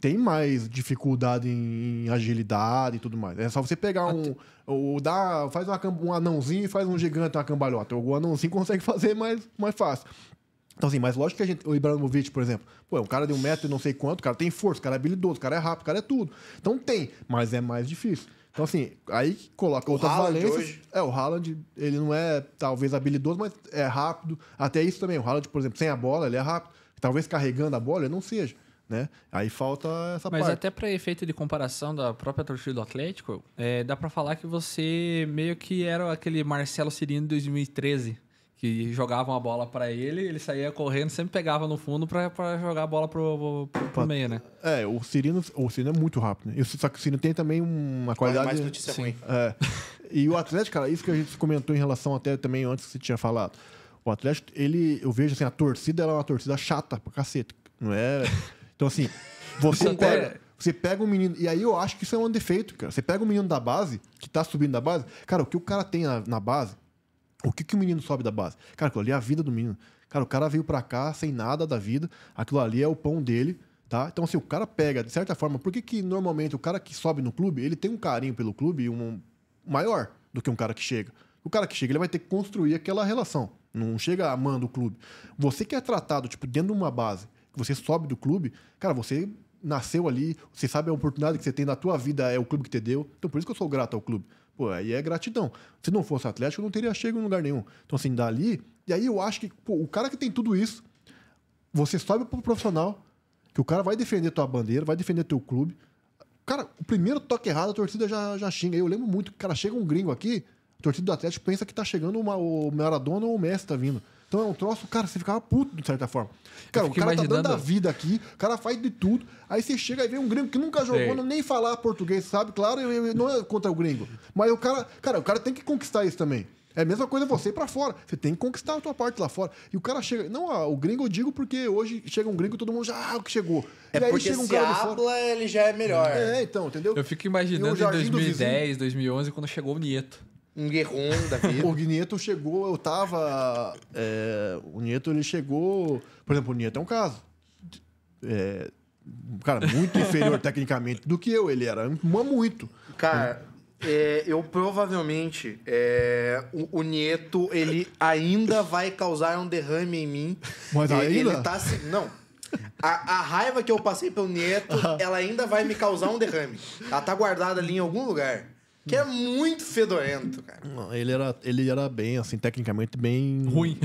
Speaker 3: tem mais dificuldade em agilidade e tudo mais. Né? É só você pegar um. Ou dá, faz uma, um anãozinho e faz um gigante, uma cambalhota. O anãozinho consegue fazer mais, mais fácil. Então, assim, mas lógico que a gente. O Ibrahimovic, por exemplo, pô, é um cara de um metro e não sei quanto, o cara tem força, o cara é habilidoso, o cara é rápido, o cara é tudo. Então tem, mas é mais difícil. Então, assim, aí coloca outras valências. É, o Haaland, ele não é talvez habilidoso, mas é rápido. Até isso também. O Haaland, por exemplo, sem a bola, ele é rápido. Talvez carregando a bola não seja. Né? Aí falta essa Mas parte. Mas
Speaker 2: até para efeito de comparação da própria torcida do Atlético, é, dá para falar que você meio que era aquele Marcelo Cirino de 2013, que jogava uma bola para ele, ele saía correndo, sempre pegava no fundo para jogar a bola pro, pro, pro meio, né? É, o Cirino,
Speaker 3: o Cirino é muito rápido, né? Só que o Cirino tem também uma qualidade... Mais notícia Sim. ruim. É. E o Atlético, cara, isso que a gente comentou em relação até também antes que você tinha falado. O Atlético, ele, eu vejo assim, a torcida era é uma torcida chata pra cacete. Não é? Então, assim, você pega, é. você pega um menino. E aí eu acho que isso é um defeito, cara. Você pega um menino da base, que tá subindo da base, cara, o que o cara tem na, na base, o que, que o menino sobe da base? Cara, aquilo ali é a vida do menino. Cara, o cara veio pra cá sem nada da vida, aquilo ali é o pão dele. Tá? Então, assim, o cara pega, de certa forma, por que, que normalmente o cara que sobe no clube, ele tem um carinho pelo clube um maior do que um cara que chega? O cara que chega, ele vai ter que construir aquela relação. Não chega amando o clube. Você que é tratado, tipo, dentro de uma base, que você sobe do clube, cara, você nasceu ali, você sabe a oportunidade que você tem na tua vida é o clube que te deu. Então por isso que eu sou grato ao clube. Pô, aí é gratidão. Se não fosse Atlético, eu não teria chego em lugar nenhum. Então assim, dali, e aí eu acho que, pô, o cara que tem tudo isso, você sobe pro profissional, que o cara vai defender tua bandeira, vai defender teu clube. Cara, o primeiro toque errado, a torcida já, já xinga. Eu lembro muito que, cara, chega um gringo aqui, torcida do Atlético pensa que tá chegando uma, o Maradona ou o Messi tá vindo. Então é um troço, cara, você ficava puto de certa forma. Cara, o cara imaginando... tá dando a vida aqui, o cara faz de tudo. Aí você chega e vê um gringo que nunca jogou, não nem falar português, sabe? Claro, eu, eu, não é contra o gringo. Mas o cara, cara, o cara tem que conquistar isso também. É a mesma coisa você ir pra fora. Você tem que conquistar a tua parte lá fora. E o cara chega. Não, ah, o gringo eu digo porque hoje chega um gringo e todo mundo já ah, o que chegou. É e aí porque chega um cara se habla,
Speaker 1: ele
Speaker 2: já é melhor. É, então, entendeu? Eu fico imaginando em 2010, 2011, quando chegou o Nieto um guerrão da vida. o
Speaker 3: Nieto chegou, eu tava. É, o Nieto ele chegou. Por exemplo, o Nieto é um caso. É, cara muito inferior tecnicamente do que eu. Ele era muito. Cara.
Speaker 1: É, eu provavelmente. É, o, o, Nieto, ele ainda vai causar um derrame em mim. Mas ainda? Ele, ele tá Não. A, a, raiva que eu passei pelo Nieto, ela ainda vai me causar um derrame. Ela tá guardada ali em algum lugar. Que é muito fedorento,
Speaker 3: cara. ele, era, ele era bem, assim, tecnicamente bem. Ruim.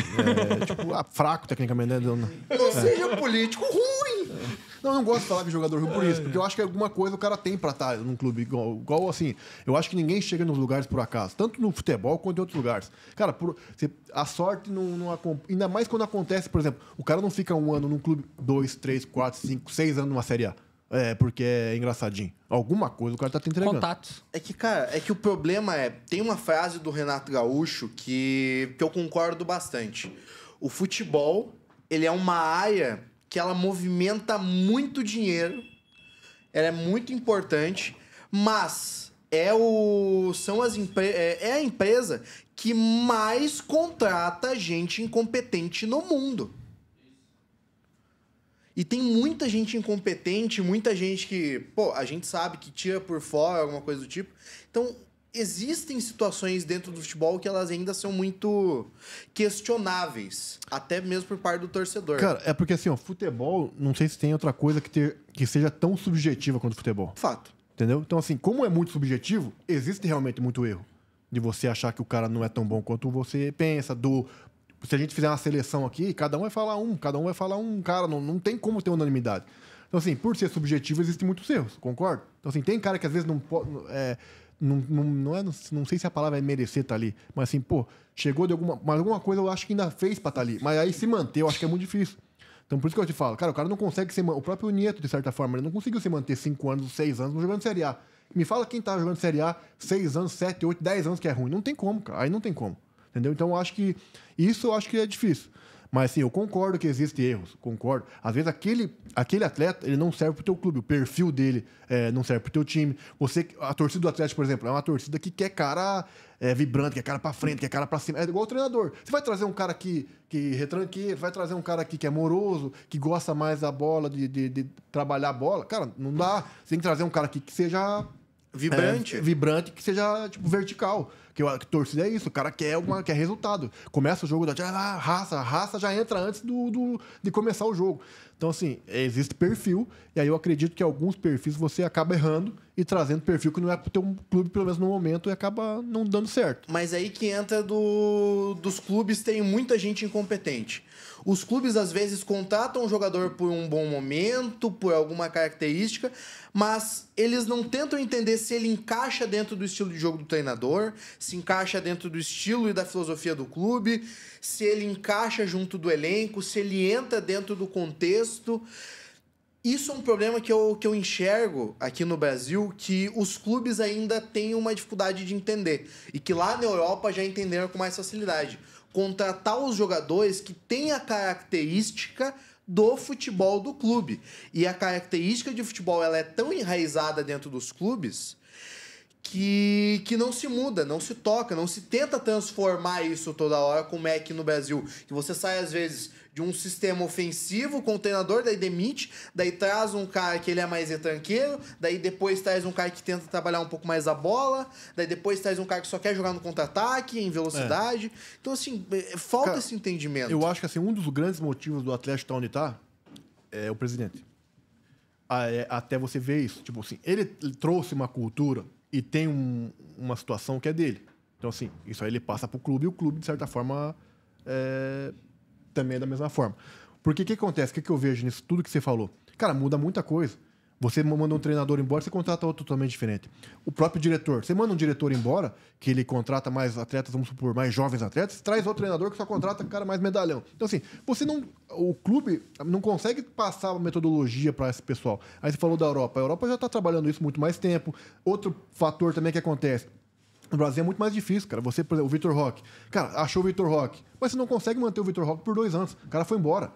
Speaker 3: É, tipo, ah, fraco tecnicamente, né?
Speaker 1: Ou seja, é. político ruim.
Speaker 3: É. Não, eu não gosto de falar de jogador ruim por isso, porque eu acho que alguma coisa o cara tem pra estar tá num clube igual, igual assim. Eu acho que ninguém chega nos lugares por acaso, tanto no futebol quanto em outros lugares. Cara, por, se, a sorte não, não, Ainda mais quando acontece, por exemplo, o cara não fica um ano num clube, dois, três, quatro, cinco, seis anos numa Série A é porque é engraçadinho. Alguma coisa o cara tá te entregando.
Speaker 1: Contatos. É que, cara, é que o problema é. Tem uma frase do Renato Gaúcho que, que eu concordo bastante. O futebol, ele é uma área que ela movimenta muito dinheiro. Ela é muito importante, mas é o são as é, é a empresa que mais contrata gente incompetente no mundo. E tem muita gente incompetente, muita gente que, pô, a gente sabe que tira por fora, alguma coisa do tipo. Então, existem situações dentro do futebol que elas ainda são muito questionáveis, até mesmo por parte do torcedor. Cara,
Speaker 3: é porque assim, ó, futebol, não sei se tem outra coisa que, ter, que seja tão subjetiva quanto futebol. Fato. Entendeu? Então, assim, como é muito subjetivo, existe realmente muito erro. De você achar que o cara não é tão bom quanto você pensa, do se a gente fizer uma seleção aqui, cada um vai falar um, cada um vai falar um cara, não, não tem como ter unanimidade. Então, assim, por ser subjetivo, existem muitos erros, concordo? Então, assim, tem cara que às vezes não pode. É, não, não, não, é, não sei se a palavra é merecer estar tá ali, mas assim, pô, chegou de alguma. Mas alguma coisa eu acho que ainda fez pra estar tá ali. Mas aí se manter, eu acho que é muito difícil. Então por isso que eu te falo, cara, o cara não consegue ser. O próprio Nieto, de certa forma, ele não conseguiu se manter 5 anos, 6 anos jogando Série A. Me fala quem tá jogando Série A 6 anos, 7, 8, 10 anos que é ruim. Não tem como, cara. Aí não tem como. Entendeu? Então, eu acho que isso eu acho que é difícil. Mas sim, eu concordo que existem erros, concordo. Às vezes aquele, aquele atleta ele não serve para o teu clube, o perfil dele é, não serve para o teu time. Você, a torcida do Atlético, por exemplo, é uma torcida que quer cara é, vibrante, quer cara para frente, quer cara para cima. É igual o treinador. Você vai trazer um cara que, que é retranqueiro, vai trazer um cara aqui que é moroso, que gosta mais da bola, de, de, de trabalhar a bola. Cara, não dá. Você tem que trazer um cara aqui que seja Vibrante. É, vibrante que seja, tipo, vertical. Que, que torcida é isso, o cara quer, alguma, quer resultado. Começa o jogo da raça, raça já entra antes do, do, de começar o jogo. Então, assim, existe perfil, e aí eu acredito que alguns perfis você acaba errando e trazendo perfil que não é pro teu clube, pelo menos no momento, e acaba não dando certo.
Speaker 1: Mas aí que entra do, dos clubes, tem muita gente incompetente. Os clubes, às vezes, contratam o jogador por um bom momento, por alguma característica, mas eles não tentam entender se ele encaixa dentro do estilo de jogo do treinador, se encaixa dentro do estilo e da filosofia do clube, se ele encaixa junto do elenco, se ele entra dentro do contexto contexto. Isso é um problema que eu, que eu enxergo aqui no Brasil que os clubes ainda têm uma dificuldade de entender. E que lá na Europa já entenderam com mais facilidade. Contratar os jogadores que têm a característica do futebol do clube. E a característica de futebol ela é tão enraizada dentro dos clubes que, que não se muda, não se toca, não se tenta transformar isso toda hora, como é aqui no Brasil. Que você sai, às vezes, de um sistema ofensivo, o contenedor, daí demite, daí traz um cara que ele é mais retranqueiro, daí depois traz um cara que tenta trabalhar um pouco mais a bola, daí depois traz um cara que só quer jogar no contra-ataque, em velocidade. É. Então, assim, é, é, falta cara, esse entendimento. Eu acho
Speaker 3: que assim, um dos grandes motivos do Atlético estar onde está é o presidente. É, até você ver isso. Tipo assim, ele trouxe uma cultura e tem um, uma situação que é dele. Então, assim, isso aí ele passa pro clube e o clube, de certa forma, é, também é da mesma forma. Porque o que acontece? O que, que eu vejo nisso tudo que você falou? Cara, muda muita coisa. Você manda um treinador embora, você contrata outro totalmente diferente. O próprio diretor, você manda um diretor embora, que ele contrata mais atletas, vamos supor, mais jovens atletas, traz outro treinador que só contrata cara mais medalhão. Então, assim, você não. O clube não consegue passar a metodologia para esse pessoal. Aí você falou da Europa. A Europa já está trabalhando isso muito mais tempo. Outro fator também que acontece no Brasil é muito mais difícil, cara. Você, por exemplo, o Vitor Roque. Cara, achou o Vitor Roque. Mas você não consegue manter o Vitor Roque por dois anos. O cara foi embora.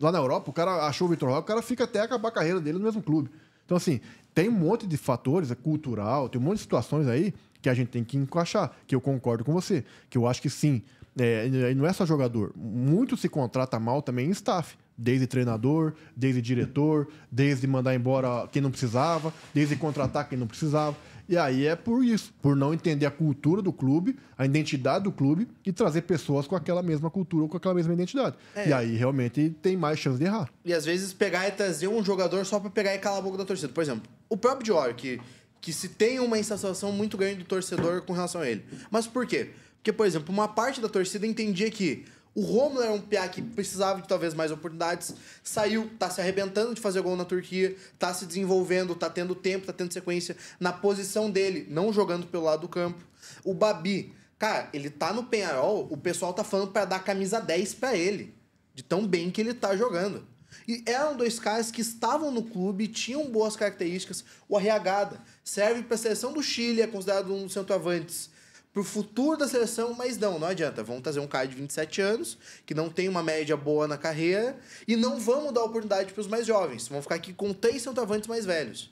Speaker 3: Lá na Europa, o cara achou o Vitor Roque, o cara fica até acabar a carreira dele no mesmo clube. Então, assim, tem um monte de fatores, é cultural, tem um monte de situações aí que a gente tem que encaixar, que eu concordo com você. Que eu acho que sim, é, não é só jogador. Muito se contrata mal também em staff. Desde treinador, desde diretor, desde mandar embora quem não precisava, desde contratar quem não precisava. E aí é por isso, por não entender a cultura do clube, a identidade do clube e trazer pessoas com aquela mesma cultura ou com aquela mesma identidade. É. E aí realmente tem mais chance de errar.
Speaker 1: E às vezes pegar e trazer um jogador só para pegar e calar a boca da torcida. Por exemplo, o próprio Dior, que, que se tem uma insatisfação muito grande do torcedor com relação a ele. Mas por quê? Porque, por exemplo, uma parte da torcida entendia que o Romulo era um piá que precisava de talvez mais oportunidades, saiu, tá se arrebentando de fazer gol na Turquia, tá se desenvolvendo, tá tendo tempo, tá tendo sequência na posição dele, não jogando pelo lado do campo. O Babi, cara, ele tá no Penharol, o pessoal tá falando para dar camisa 10 para ele, de tão bem que ele tá jogando. E eram dois caras que estavam no clube, tinham boas características. O Arriagada serve para seleção do Chile, é considerado um dos centroavantes pro futuro da seleção, mas não, não adianta. Vamos trazer um cara de 27 anos, que não tem uma média boa na carreira, e não vamos dar oportunidade para os mais jovens. Vão ficar aqui com três centavantes mais velhos.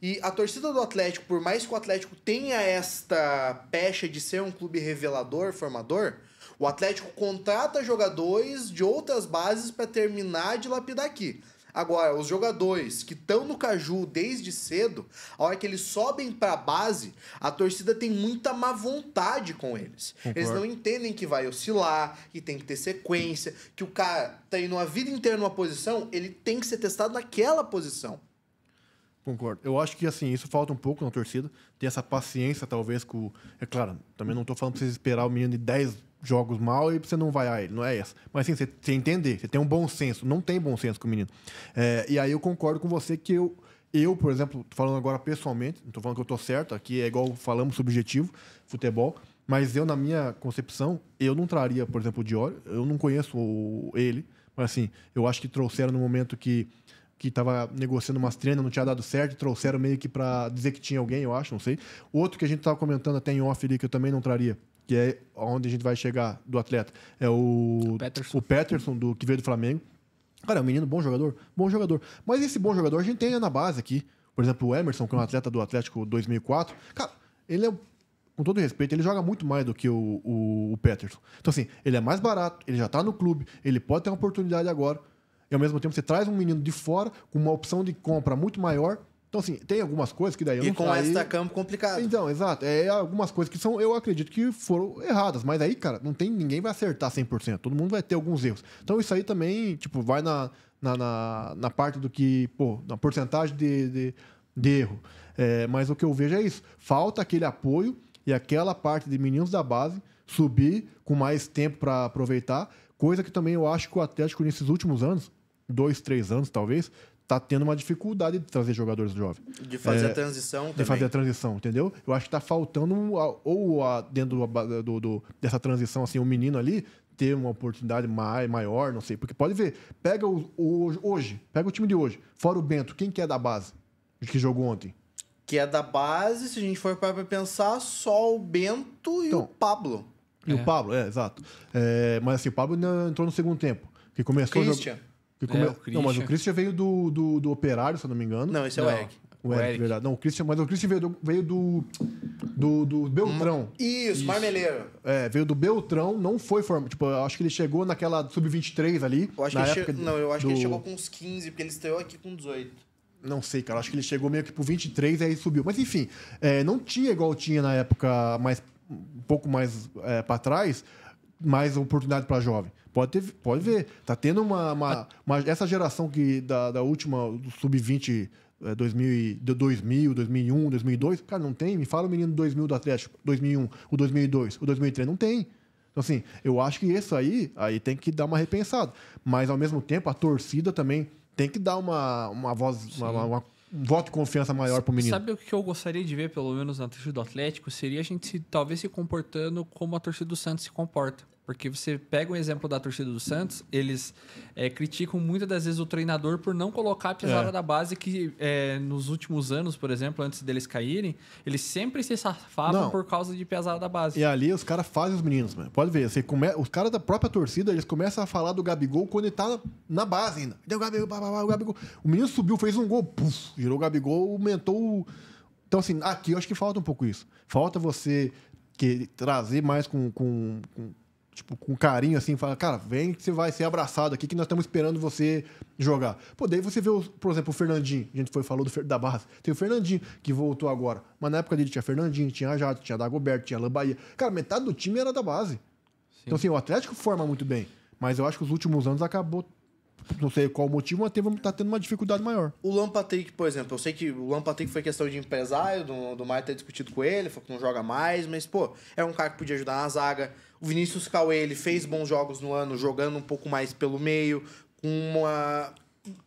Speaker 1: E a torcida do Atlético, por mais que o Atlético tenha esta pecha de ser um clube revelador, formador, o Atlético contrata jogadores de outras bases para terminar de lapidar aqui. Agora, os jogadores que estão no Caju desde cedo, a hora que eles sobem para a base, a torcida tem muita má vontade com eles. Concordo. Eles não entendem que vai oscilar, que tem que ter sequência, que o cara tá indo a vida inteira numa posição, ele tem que ser testado naquela posição.
Speaker 3: Concordo. Eu acho que assim, isso falta um pouco na torcida. Tem essa paciência, talvez, com. É claro, também não estou falando para vocês esperar o menino de 10, jogos mal e você não vai a ah, ele, não é essa. Mas sim você, entender, você tem um bom senso. Não tem bom senso com o menino. É, e aí eu concordo com você que eu, eu, por exemplo, falando agora pessoalmente, não tô falando que eu tô certo, aqui é igual falamos subjetivo, futebol, mas eu, na minha concepção, eu não traria, por exemplo, o Dior, eu não conheço o, ele, mas assim, eu acho que trouxeram no momento que que estava negociando umas treinas, não tinha dado certo, trouxeram meio que para dizer que tinha alguém, eu acho, não sei. Outro que a gente estava comentando até em off ali, que eu também não traria, que é onde a gente vai chegar do atleta. É o, o Peterson, o Peterson do, que veio do Flamengo. Cara, é um menino bom jogador, bom jogador. Mas esse bom jogador a gente tem na base aqui. Por exemplo, o Emerson, que é um atleta do Atlético 2004. Cara, ele é, com todo respeito, ele joga muito mais do que o, o, o Peterson. Então, assim, ele é mais barato, ele já tá no clube, ele pode ter uma oportunidade agora. E ao mesmo tempo, você traz um menino de fora com uma opção de compra muito maior então, assim, tem algumas coisas que daí eu e não E com saí... campo complicado. Então, exato. É, é algumas coisas que são, eu acredito que foram erradas. Mas aí, cara, não tem ninguém vai acertar 100%. Todo mundo vai ter alguns erros. Então, isso aí também, tipo, vai na, na, na, na parte do que, pô, na porcentagem de, de, de erro. É, mas o que eu vejo é isso. Falta aquele apoio e aquela parte de meninos da base subir com mais tempo para aproveitar. Coisa que também eu acho que o Atlético, nesses últimos anos, dois, três anos talvez, tá tendo uma dificuldade de trazer jogadores jovens.
Speaker 1: De fazer é, a transição De também. fazer a
Speaker 3: transição, entendeu? Eu acho que tá faltando, ou a, dentro do, do, do, dessa transição, assim, o um menino ali ter uma oportunidade mai, maior, não sei. Porque pode ver, pega o, o, hoje, pega o time de hoje, fora o Bento, quem que é da base que jogou ontem?
Speaker 1: Que é da base, se a gente for para pensar, só o Bento e então, o Pablo.
Speaker 2: E é. o Pablo,
Speaker 3: é, exato. É, mas assim, o Pablo entrou no segundo tempo. Que começou Christian. Come... É, é, o não, mas o Christian veio do, do, do Operário, se eu não me engano. Não, esse é não. o Eric. O, Eric, Eric, verdade. Não, o Christian, mas o Christian veio do, veio do, do, do Beltrão. Hum. Isso, Isso, marmeleiro. É, veio do Beltrão, não foi formado. Tipo, eu acho que ele chegou naquela sub-23 ali. Eu acho, que che... não, eu acho do... que ele chegou com
Speaker 1: uns 15, porque ele estreou aqui com 18.
Speaker 3: Não sei, cara. Acho que ele chegou meio que pro 23 e aí subiu. Mas enfim, é, não tinha igual tinha na época mais um pouco mais é, para trás, mais oportunidade para jovem. Pode, ter, pode ver. Tá tendo uma, uma, uma Essa geração que da, da última, do sub-20, é, 2000, 2000, 2001, 2002, cara, não tem. Me fala o menino 2000 do Atlético, 2001, o 2002, o 2003. Não tem. Então, assim, eu acho que isso aí, aí tem que dar uma repensada. Mas, ao mesmo tempo, a torcida também tem que dar uma, uma voz, uma, uma, um voto de confiança maior pro menino.
Speaker 2: Sabe o que eu gostaria de ver, pelo menos, na torcida do Atlético? Seria a gente talvez se comportando como a torcida do Santos se comporta. Porque você pega o exemplo da torcida do Santos, eles é, criticam muitas das vezes o treinador por não colocar a pesada é. da base, que é, nos últimos anos, por exemplo, antes deles caírem, eles sempre se safavam não. por causa de pesada da base.
Speaker 3: E ali os caras fazem os meninos, mano. Pode ver, você come... os caras da própria torcida, eles começam a falar do Gabigol quando ele tá na base ainda. Deu o Gabigol, blá, blá, blá, o Gabigol. O menino subiu, fez um gol, puf, girou o Gabigol, aumentou o... Então, assim, aqui eu acho que falta um pouco isso. Falta você que trazer mais com, com, com tipo, com carinho, assim, fala, cara, vem que você vai ser abraçado aqui, que nós estamos esperando você jogar. Pô, daí você vê, o, por exemplo, o Fernandinho, a gente foi falou do, da Barra, tem o Fernandinho, que voltou agora, mas na época dele tinha Fernandinho, tinha Jato, tinha Dagoberto, tinha Lambaia. Cara, metade do time era da base. Sim. Então, assim, o Atlético forma muito bem, mas eu acho que os últimos anos acabou não sei qual motivo, mas teve, tá tendo uma dificuldade maior.
Speaker 1: O Lampatrick, por exemplo, eu sei que o Lampatrick foi questão de empresário, do, do Maio ter discutido com ele, falou que não joga mais, mas, pô, é um cara que podia ajudar na zaga. O Vinícius Cauê, ele fez bons jogos no ano, jogando um pouco mais pelo meio, com uma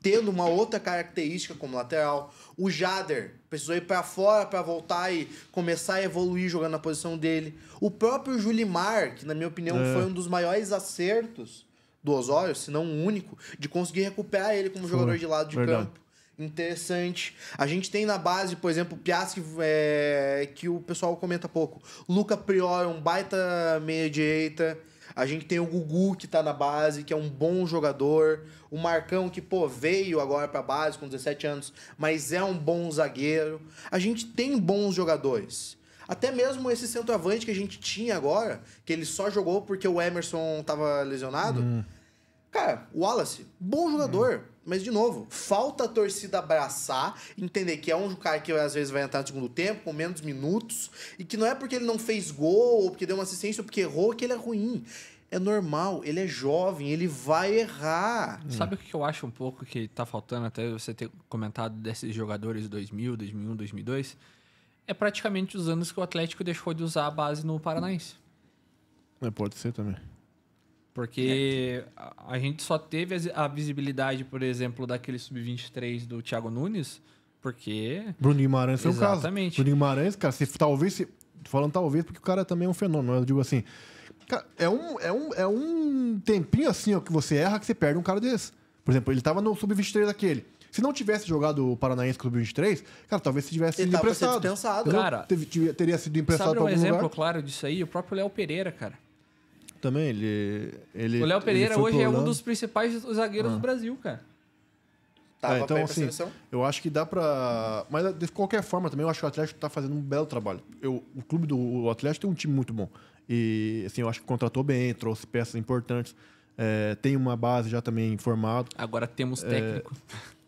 Speaker 1: tendo uma outra característica como lateral. O Jader precisou ir para fora para voltar e começar a evoluir jogando na posição dele. O próprio Julimar, que na minha opinião é. foi um dos maiores acertos do Osório, se não o um único, de conseguir recuperar ele como foi. jogador de lado de Verdade. campo. Interessante. A gente tem na base, por exemplo, Piasque, é, que o pessoal comenta pouco. Luca Prior é um baita meia-direita. A gente tem o Gugu, que tá na base, que é um bom jogador. O Marcão, que, pô, veio agora pra base com 17 anos, mas é um bom zagueiro. A gente tem bons jogadores. Até mesmo esse centroavante que a gente tinha agora, que ele só jogou porque o Emerson tava lesionado. Hum Cara, o Wallace, bom jogador, hum. mas de novo, falta a torcida abraçar, entender que é um cara que às vezes vai entrar no segundo tempo, com menos minutos, e que não é porque ele não fez gol, ou porque deu uma assistência, ou porque errou, que ele é ruim. É normal, ele é jovem, ele vai errar. Hum. Sabe
Speaker 2: o que eu acho um pouco que tá faltando, até você ter comentado desses jogadores 2000, 2001, 2002? É praticamente os anos que o Atlético deixou de usar a base no Paranaense.
Speaker 3: É, pode ser também.
Speaker 2: Porque é. a, gente só teve a, visibilidade, por exemplo, daquele sub-23 do Thiago Nunes, porque. Bruno Guimarães foi é o caso. Exatamente.
Speaker 3: Bruno Guimarães, cara, se, talvez. Se, falando talvez, porque o cara também é um fenômeno. Eu digo assim. Cara, é um, é um, é um tempinho assim ó, que você erra que você perde um cara desse. Por exemplo, ele tava no sub-23 daquele. Se não tivesse jogado o Paranaense com o sub-23, cara, talvez se tivesse ele sido emprestado. Cara, teria sido emprestado sabe um exemplo lugar?
Speaker 2: claro disso aí? O próprio Léo Pereira, cara
Speaker 3: também, ele. ele o Léo Pereira hoje é um dos
Speaker 2: principais zagueiros ah. do Brasil, cara. Tá, é, então, assim,
Speaker 3: eu acho que dá pra. Mas de qualquer forma também, eu acho que o Atlético tá fazendo um belo trabalho. Eu, o clube do Atlético tem um time muito bom. E, assim, eu acho que contratou bem, trouxe peças importantes. É, tem uma base já também formada.
Speaker 2: Agora temos é, técnico.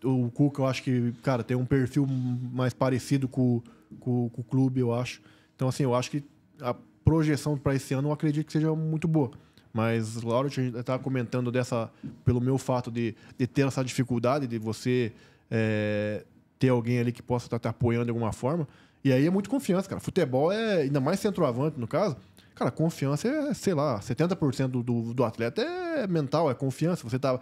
Speaker 3: É, o Cuca, eu acho que, cara, tem um perfil mais parecido com, com, com o clube, eu acho. Então, assim, eu acho que a projeção para esse ano, eu acredito que seja muito boa. Mas, Laura, a gente estava tá comentando dessa, pelo meu fato de, de ter essa dificuldade de você é, ter alguém ali que possa estar tá te apoiando de alguma forma. E aí é muito confiança, cara. Futebol é, ainda mais centroavante no caso, cara, confiança é, sei lá, 70% do, do, do atleta é mental, é confiança. Você tá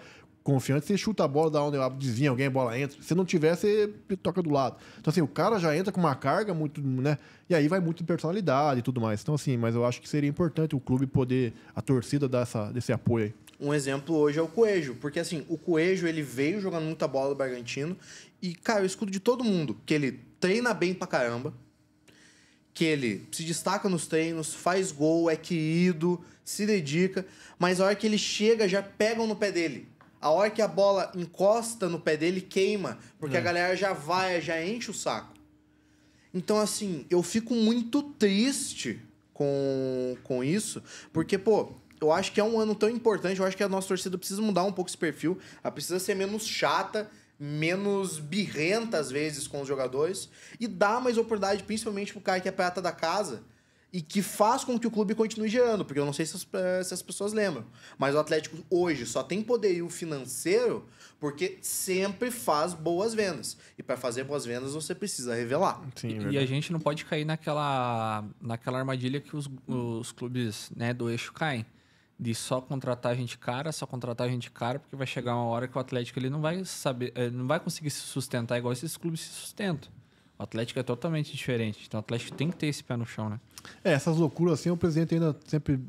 Speaker 3: confiante, você chuta a bola da onde ela desvia, alguém, a bola entra. Se não tiver, você toca do lado. Então, assim, o cara já entra com uma carga muito, né? E aí vai muito de personalidade e tudo mais. Então, assim, mas eu acho que seria importante o clube poder, a torcida dar essa, desse apoio aí.
Speaker 1: Um exemplo hoje é o Coelho, porque assim, o Coelho ele veio jogando muita bola do Bergantino e, cara, eu escudo de todo mundo que ele treina bem pra caramba, que ele se destaca nos treinos, faz gol, é querido, se dedica, mas a hora que ele chega já pegam no pé dele. A hora que a bola encosta no pé dele, queima. Porque a é. galera já vai, já enche o saco. Então, assim, eu fico muito triste com, com isso. Porque, pô, eu acho que é um ano tão importante. Eu acho que a nossa torcida precisa mudar um pouco esse perfil. Ela precisa ser menos chata, menos birrenta, às vezes, com os jogadores. E dar mais oportunidade, principalmente pro cara que é prata da casa e que faz com que o clube continue gerando, porque eu não sei se as, eh, se as, pessoas lembram, mas o Atlético hoje só tem poderio financeiro porque sempre faz boas vendas. E para fazer boas vendas você precisa revelar.
Speaker 2: Sim, e, e, a gente não pode cair naquela, naquela armadilha que os, os clubes né, do eixo caem. De só contratar gente cara, só contratar gente cara, porque vai chegar uma hora que o Atlético ele não vai saber, eh, não vai conseguir se sustentar igual esses clubes se sustentam. O Atlético é totalmente diferente. Então o Atlético tem que ter esse pé no chão, né?
Speaker 3: É, essas loucuras assim, o presidente ainda sempre.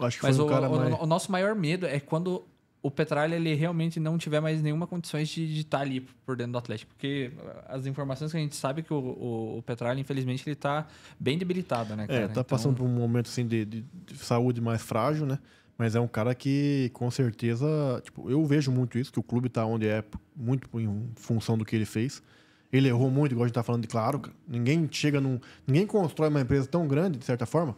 Speaker 3: Acho que Mas foi um o, cara o, mais...
Speaker 2: o nosso maior medo é quando o Petralha ele realmente não tiver mais nenhuma condições de, estar tá ali por dentro do Atlético, porque as informações que a gente sabe que o, o, o Petralha, infelizmente, ele está bem debilitado, né? É, cara? É, tá então... passando
Speaker 3: por um momento assim de, de, saúde mais frágil, né? Mas é um cara que, com certeza, tipo, eu vejo muito isso, que o clube está onde é muito em função do que ele fez. Ele errou muito, igual a gente tá falando, de claro. Ninguém chega num. Ninguém constrói uma empresa tão grande, de certa forma,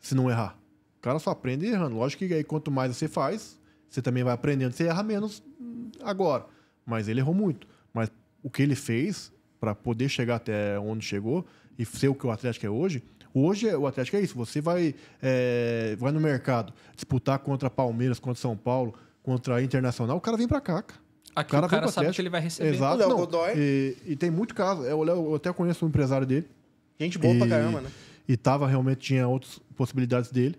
Speaker 3: se não errar. O cara só aprende errando. Lógico que aí quanto mais você faz, você também vai aprendendo, você erra menos hum, agora. Mas ele errou muito. Mas o que ele fez para poder chegar até onde chegou e ser o que o Atlético é hoje, Hoje é, o Atlético é isso. Você vai, é, vai no mercado disputar contra Palmeiras, contra São Paulo, contra Internacional, o cara vem para cá. Cara. Aqui o cara, o cara sabe Atlético. que ele vai receber. Exato. O Léo não. Godoy. E, e, tem muito caso. Eu, eu até conheço um empresário dele. Gente boa e, pra caramba, né? E tava realmente, tinha outras possibilidades dele.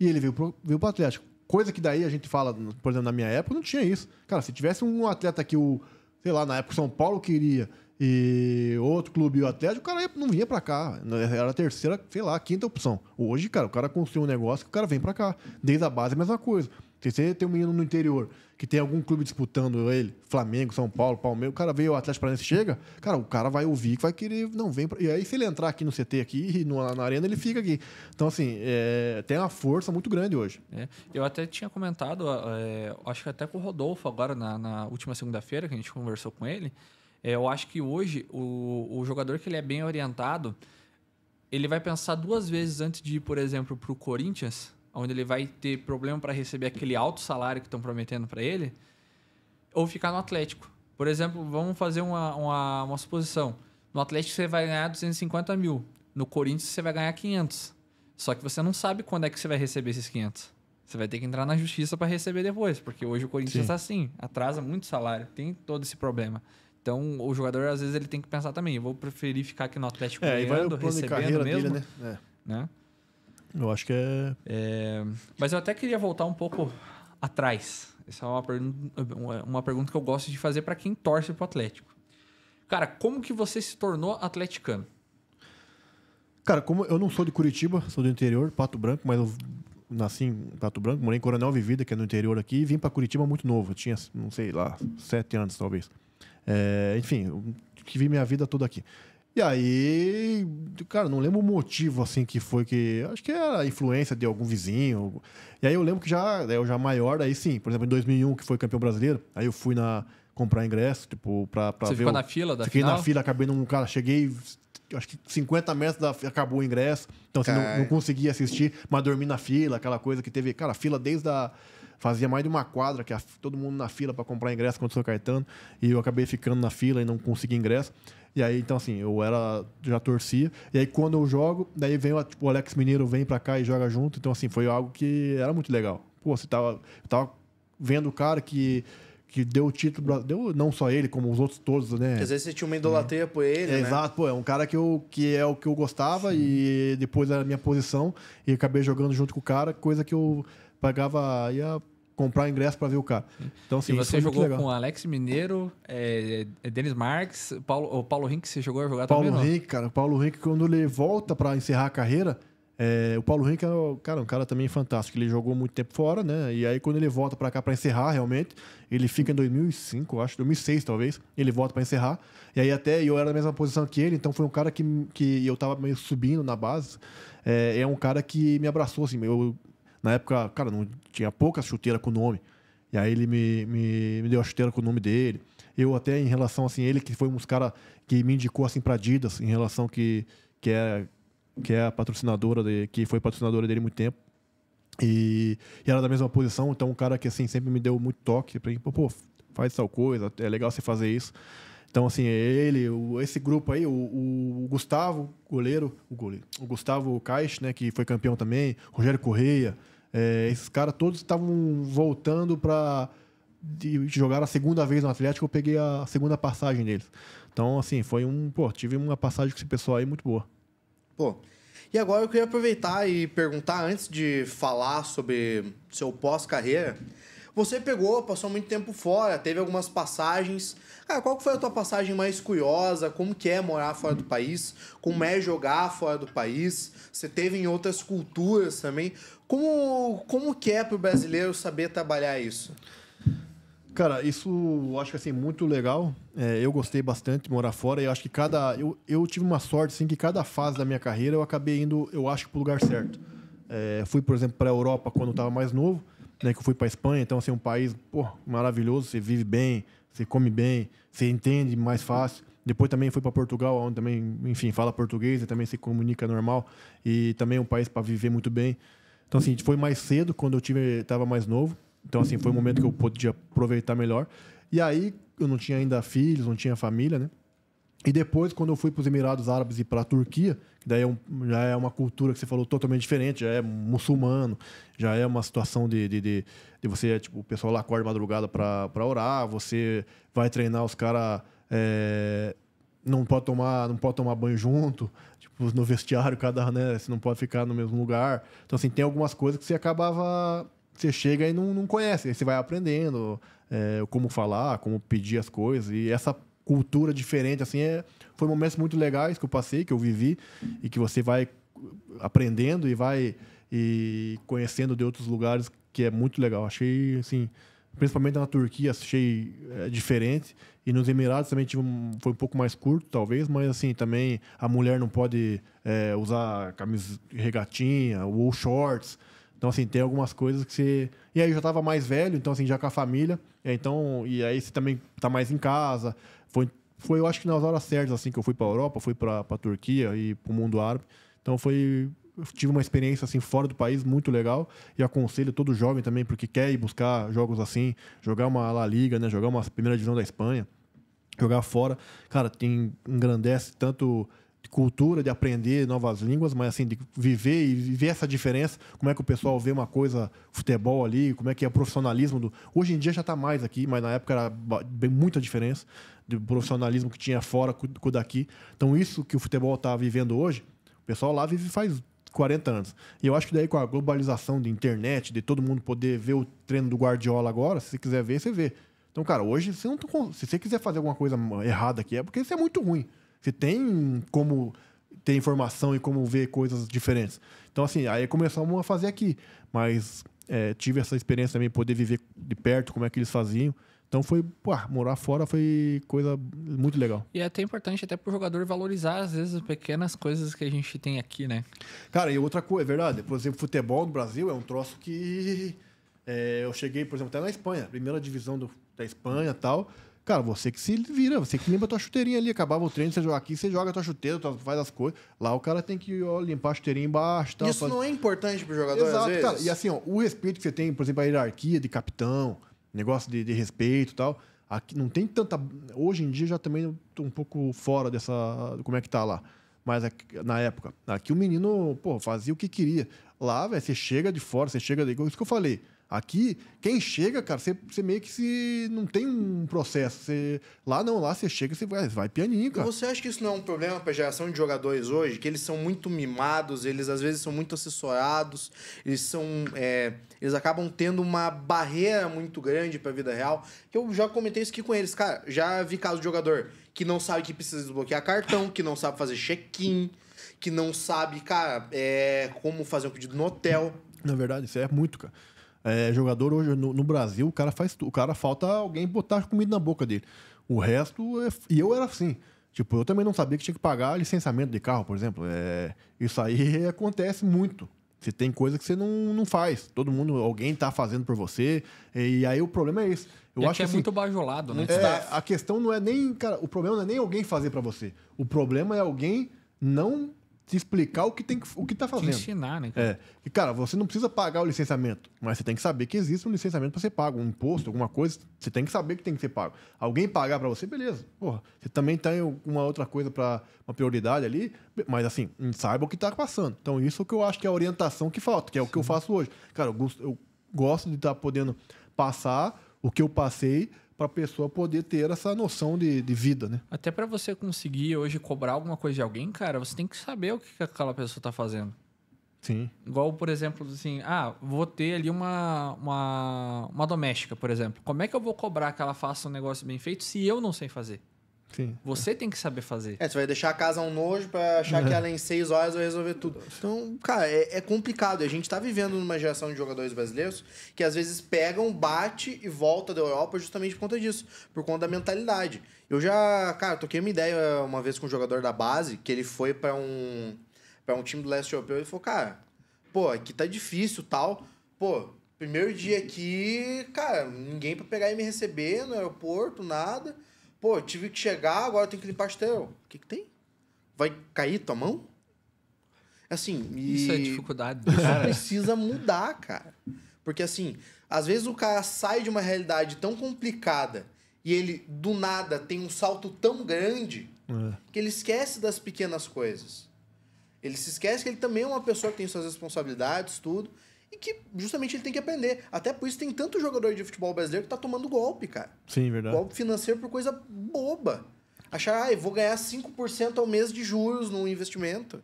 Speaker 3: E ele veio pro, veio pro Atlético. Coisa que daí a gente fala, por exemplo, na minha época, não tinha isso. Cara, se tivesse um atleta que o, sei lá, na época o São Paulo queria e outro clube e o Atlético, o cara não vinha para cá. Era a terceira, sei lá, a quinta opção. Hoje, cara, o cara construiu um negócio que o cara vem para cá. Desde a base, a mesma coisa. Você tem um menino no interior que tem algum clube disputando ele, Flamengo, São Paulo, Palmeiras, o cara veio o Atlético Paranaense chega, cara, o cara vai ouvir que vai querer, não vem pra... e aí se ele entrar aqui no CT aqui no, na arena ele fica aqui. Então assim é, tem uma força muito grande hoje.
Speaker 2: É, eu até tinha comentado, é, acho que até com o Rodolfo agora na, na última segunda-feira que a gente conversou com ele, é, eu acho que hoje o, o jogador que ele é bem orientado ele vai pensar duas vezes antes de ir, por exemplo, para o Corinthians onde ele vai ter problema para receber aquele alto salário que estão prometendo para ele, ou ficar no Atlético. Por exemplo, vamos fazer uma, uma, uma suposição. No Atlético você vai ganhar 250 mil, no Corinthians você vai ganhar 500. Só que você não sabe quando é que você vai receber esses 500. Você vai ter que entrar na justiça para receber depois, porque hoje o Corinthians está assim, atrasa muito salário, tem todo esse problema. Então, o jogador, às vezes, ele tem que pensar também, eu vou preferir ficar aqui no Atlético é, ganhando, recebendo mesmo. Dele, né? É. né?
Speaker 3: Eu acho que é...
Speaker 2: é... Mas eu até queria voltar um pouco atrás. Essa é uma, pergunta, uma pergunta que eu gosto de fazer para quem torce pro Atlético. Cara, como que você se tornou atleticano?
Speaker 3: Cara, como eu não sou de Curitiba, sou do interior, Pato Branco, mas eu nasci em Pato Branco, morei em Coronel Vivida, que é no interior aqui, e vim para Curitiba muito novo. Eu tinha, não sei lá, sete anos talvez. É, enfim, eu vivi minha vida toda aqui. E aí, cara, não lembro o motivo assim que foi que. Acho que era a influência de algum vizinho. E aí eu lembro que já, né, eu já maior, aí sim, por exemplo, em 2001, que foi campeão brasileiro, aí eu fui na comprar ingresso, tipo, pra, pra Você ver. Ficou o, na fila da Fiquei final? na fila, acabei num cara, cheguei, acho que 50 metros da, acabou o ingresso, então assim, não, não consegui assistir, mas dormi na fila, aquela coisa que teve, cara, fila desde a. Fazia mais de uma quadra, que a, todo mundo na fila para comprar ingresso contra o São Caetano. E eu acabei ficando na fila e não consegui ingresso. E aí, então, assim, eu era já torcia. E aí, quando eu jogo, daí vem tipo, o Alex Mineiro vem para cá e joga junto. Então, assim, foi algo que era muito legal. Pô, você tava, tava vendo o cara que que deu o título, deu não só ele, como os outros todos, né? às vezes você
Speaker 1: tinha uma idolatria é. por ele, é, né? Exato,
Speaker 3: pô, é um cara que, eu, que é o que eu gostava Sim. e depois era a minha posição e acabei jogando junto com o cara, coisa que eu pagava, ia comprar ingresso para ver o cara. Então, assim, e você jogou com
Speaker 2: Alex Mineiro, é, é Denis Marques, Paulo, o Paulo Henrique, você jogou a jogar Paulo também? Paulo Henrique,
Speaker 3: cara. O Paulo Henrique, quando ele volta para encerrar a carreira, é, o Paulo Henrique é cara, um cara também fantástico. Ele jogou muito tempo fora, né? E aí, quando ele volta para cá para encerrar, realmente, ele fica em 2005, acho, 2006 talvez, ele volta para encerrar. E aí, até eu era na mesma posição que ele, então foi um cara que, que eu tava meio subindo na base. É, é um cara que me abraçou, assim, eu na época, cara, não tinha pouca chuteira com o nome. E aí ele me, me, me deu a chuteira com o nome dele. Eu até em relação, assim, ele que foi um dos caras que me indicou, assim, para Adidas, em relação que, que é que é a patrocinadora, de, que foi patrocinadora dele há muito tempo. E, e, era da mesma posição, então um cara que, assim, sempre me deu muito toque. para mim, pô, faz tal coisa, é legal você fazer isso. Então, assim, ele, o, esse grupo aí, o, o, Gustavo, goleiro, o goleiro, o Gustavo Caix, né, que foi campeão também, Rogério Correia, é, esses caras todos estavam voltando para jogar a segunda vez no Atlético, eu peguei a segunda passagem deles. Então, assim, foi um. Pô, tive uma passagem com esse pessoal aí muito boa.
Speaker 1: Pô. E agora eu queria aproveitar e perguntar, antes de falar sobre seu pós-carreira, você pegou, passou muito tempo fora, teve algumas passagens Cara, qual foi a tua passagem mais curiosa? Como que é morar fora do país? Como é jogar fora do país? Você teve em outras culturas também. Como, como que é o brasileiro saber trabalhar isso? Cara, isso
Speaker 3: eu acho que assim, muito legal. É, eu gostei bastante de morar fora e acho que cada. Eu, eu tive uma sorte, assim, que cada fase da minha carreira eu acabei indo, eu acho, para o lugar certo. É, fui, por exemplo, para a Europa quando eu estava mais novo, né, que eu fui para Espanha, então, assim, um país pô, maravilhoso, você vive bem, você come bem, você entende mais fácil. Depois também fui para Portugal, onde também, enfim, fala português e também se comunica normal. E também é um país para viver muito bem. Então, assim, foi mais cedo, quando eu tive estava mais novo. Então, assim, foi um momento que eu podia aproveitar melhor. E aí, eu não tinha ainda filhos, não tinha família, né? E depois, quando eu fui para os Emirados Árabes e para a Turquia, que daí é um, já é uma cultura que você falou totalmente diferente, já é muçulmano, já é uma situação de, de, de, de você, tipo, o pessoal lá acorda madrugada para orar, você vai treinar os caras. É, não pode tomar não pode tomar banho junto tipo no vestiário cada né você não pode ficar no mesmo lugar então assim tem algumas coisas que você acabava você chega e não, não conhece aí você vai aprendendo é, como falar como pedir as coisas e essa cultura diferente, assim, é, foi momentos muito legais que eu passei, que eu vivi e que você vai aprendendo e vai e conhecendo de outros lugares que é muito legal. Achei, assim, principalmente na Turquia, achei é, diferente. E nos Emirados também tive um, foi um pouco mais curto, talvez, mas assim, também a mulher não pode é, usar camisa regatinha ou shorts. Então, assim, tem algumas coisas que você. E aí eu já estava mais velho, então, assim, já com a família. É, então, e aí você também está mais em casa. Foi, foi, eu acho que nas horas certas, assim, que eu fui para a Europa, fui para a Turquia e para o mundo árabe. Então, foi tive uma experiência assim fora do país muito legal e aconselho todo jovem também porque quer ir buscar jogos assim, jogar uma La Liga, né, jogar uma primeira divisão da Espanha, jogar fora, cara, tem engrandece tanto de cultura, de aprender novas línguas, mas assim, de viver e ver essa diferença, como é que o pessoal vê uma coisa, futebol ali, como é que é o profissionalismo do. Hoje em dia já está mais aqui, mas na época era bem, muita diferença do profissionalismo que tinha fora com o daqui. Então, isso que o futebol está vivendo hoje, o pessoal lá vive faz 40 anos. E eu acho que daí com a globalização de internet, de todo mundo poder ver o treino do Guardiola agora, se você quiser ver, você vê. Então, cara, hoje, você não, tá se você quiser fazer alguma coisa errada aqui, é porque isso é muito ruim. Você tem como ter informação e como ver coisas diferentes. Então, assim, aí começamos a fazer aqui. Mas é, tive essa experiência também, poder viver de perto como é que eles faziam. Então foi, pô, morar fora foi coisa muito legal.
Speaker 2: E é até importante até pro jogador valorizar, às vezes, as pequenas coisas que a gente tem aqui, né? Cara, e outra coisa, é verdade. Por exemplo, futebol no Brasil é um
Speaker 3: troço que. É, eu cheguei, por exemplo, até na Espanha, primeira divisão do, da Espanha tal. Cara, você que se vira, você que limpa a tua chuteirinha ali. Acabava o treino, você joga aqui, você joga a tua chuteira, tu faz as coisas. Lá o cara tem que ó, limpar a chuteirinha embaixo. Tal, Isso faz... não
Speaker 1: é importante pro jogador, Exato, às vezes. cara. E
Speaker 3: assim, ó, o respeito que você tem, por exemplo, a hierarquia de capitão, negócio de, de respeito e tal. Aqui não tem tanta. Hoje em dia já também tô um pouco fora dessa. Como é que tá lá? Mas na época, aqui o menino, pô, fazia o que queria. Lá, velho, você chega de fora, você chega de. Isso que eu falei. Aqui, quem chega, cara, você, você meio que se. Não tem um processo. lá não, lá você chega e você vai, vai pianinho, cara.
Speaker 1: Você acha que isso não é um problema pra geração de jogadores hoje? Que eles são muito mimados, eles às vezes são muito assessorados, eles são. É, eles acabam tendo uma barreira muito grande pra vida real. Que eu já comentei isso aqui com eles, cara. Já vi caso de jogador que não sabe que precisa desbloquear cartão, que não sabe fazer check-in, que não sabe, cara, é, como fazer um pedido no hotel. Na verdade, isso
Speaker 3: é muito, cara. É, jogador hoje no, no, Brasil, o cara faz o cara falta alguém botar comida na boca dele. O resto é, e eu era assim. Tipo, eu também não sabia que tinha que pagar licenciamento de carro, por exemplo. É, isso aí acontece muito. se tem coisa que você não, não faz. Todo mundo, alguém está fazendo por você. E aí o problema é isso Eu e é acho que é assim, muito
Speaker 2: bajulado, né? É, tá-
Speaker 3: a questão não é nem. Cara, o problema não é nem alguém fazer para você. O problema é alguém não te explicar o que tem o que tá fazendo. Te ensinar, né? Cara? É. E cara, você não precisa pagar o licenciamento, mas você tem que saber que existe um licenciamento para ser pago, um imposto, alguma coisa, você tem que saber que tem que ser pago. Alguém pagar para você, beleza. Porra, você também tem uma outra coisa para uma prioridade ali, mas assim, saiba o que tá passando. Então isso é que eu acho que é a orientação que falta, que é Sim. o que eu faço hoje. Cara, eu gosto, eu gosto de estar tá podendo passar o que eu passei para a pessoa poder ter essa noção de, de vida, né?
Speaker 2: Até para você conseguir hoje cobrar alguma coisa de alguém, cara, você tem que saber o que, aquela pessoa está fazendo. Sim. Igual, por exemplo, assim, ah, vou ter ali uma, uma, uma doméstica, por exemplo. Como é que eu vou cobrar que ela faça um negócio bem feito se eu não sei fazer? Sim. Você tem que saber fazer. É,
Speaker 1: você vai deixar a casa um nojo para achar é. que ela é em seis horas vai resolver tudo. Então, cara, é, é complicado. A gente tá vivendo numa geração de jogadores brasileiros que às vezes pegam, bate e volta da Europa justamente por conta disso, por conta da mentalidade. Eu já, cara, toquei uma ideia uma vez com um jogador da base que ele foi para um para um time do leste europeu e falou, cara, pô, aqui tá difícil, tal. Pô, primeiro dia aqui, cara, ninguém para pegar e me receber no aeroporto, nada. Pô, tive que chegar, agora eu tenho que limpar pastel. O que, que tem? Vai cair tua mão? É assim, e... Isso é dificuldade. Isso cara. precisa mudar, cara. Porque assim, às vezes o cara sai de uma realidade tão complicada e ele, do nada, tem um salto tão grande é. que ele esquece das pequenas coisas. Ele se esquece que ele também é uma pessoa que tem suas responsabilidades, tudo e que justamente ele tem que aprender. Até por isso tem tanto jogador de futebol brasileiro que tá tomando golpe, cara. Sim, verdade. Golpe financeiro por coisa boba. Achar, ah, eu vou ganhar 5% ao mês de juros no investimento.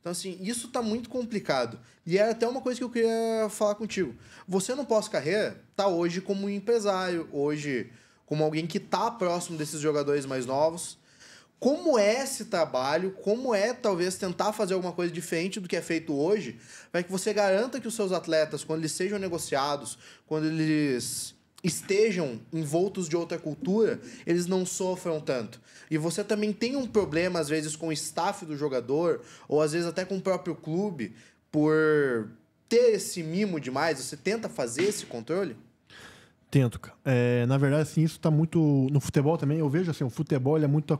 Speaker 1: Então, assim, isso tá muito complicado. E era até uma coisa que eu queria falar contigo. Você no pós-carreira tá hoje como empresário, hoje como alguém que tá próximo desses jogadores mais novos como é esse trabalho, como é talvez tentar fazer alguma coisa diferente do que é feito hoje, para que você garanta que os seus atletas, quando eles sejam negociados, quando eles estejam envoltos de outra cultura, eles não sofram tanto. E você também tem um problema, às vezes, com o staff do jogador, ou às vezes até com o próprio clube, por ter esse mimo demais. Você tenta fazer esse controle?
Speaker 3: Tento, cara. É, na verdade, assim, isso está muito. No futebol também, eu vejo assim, o futebol é muito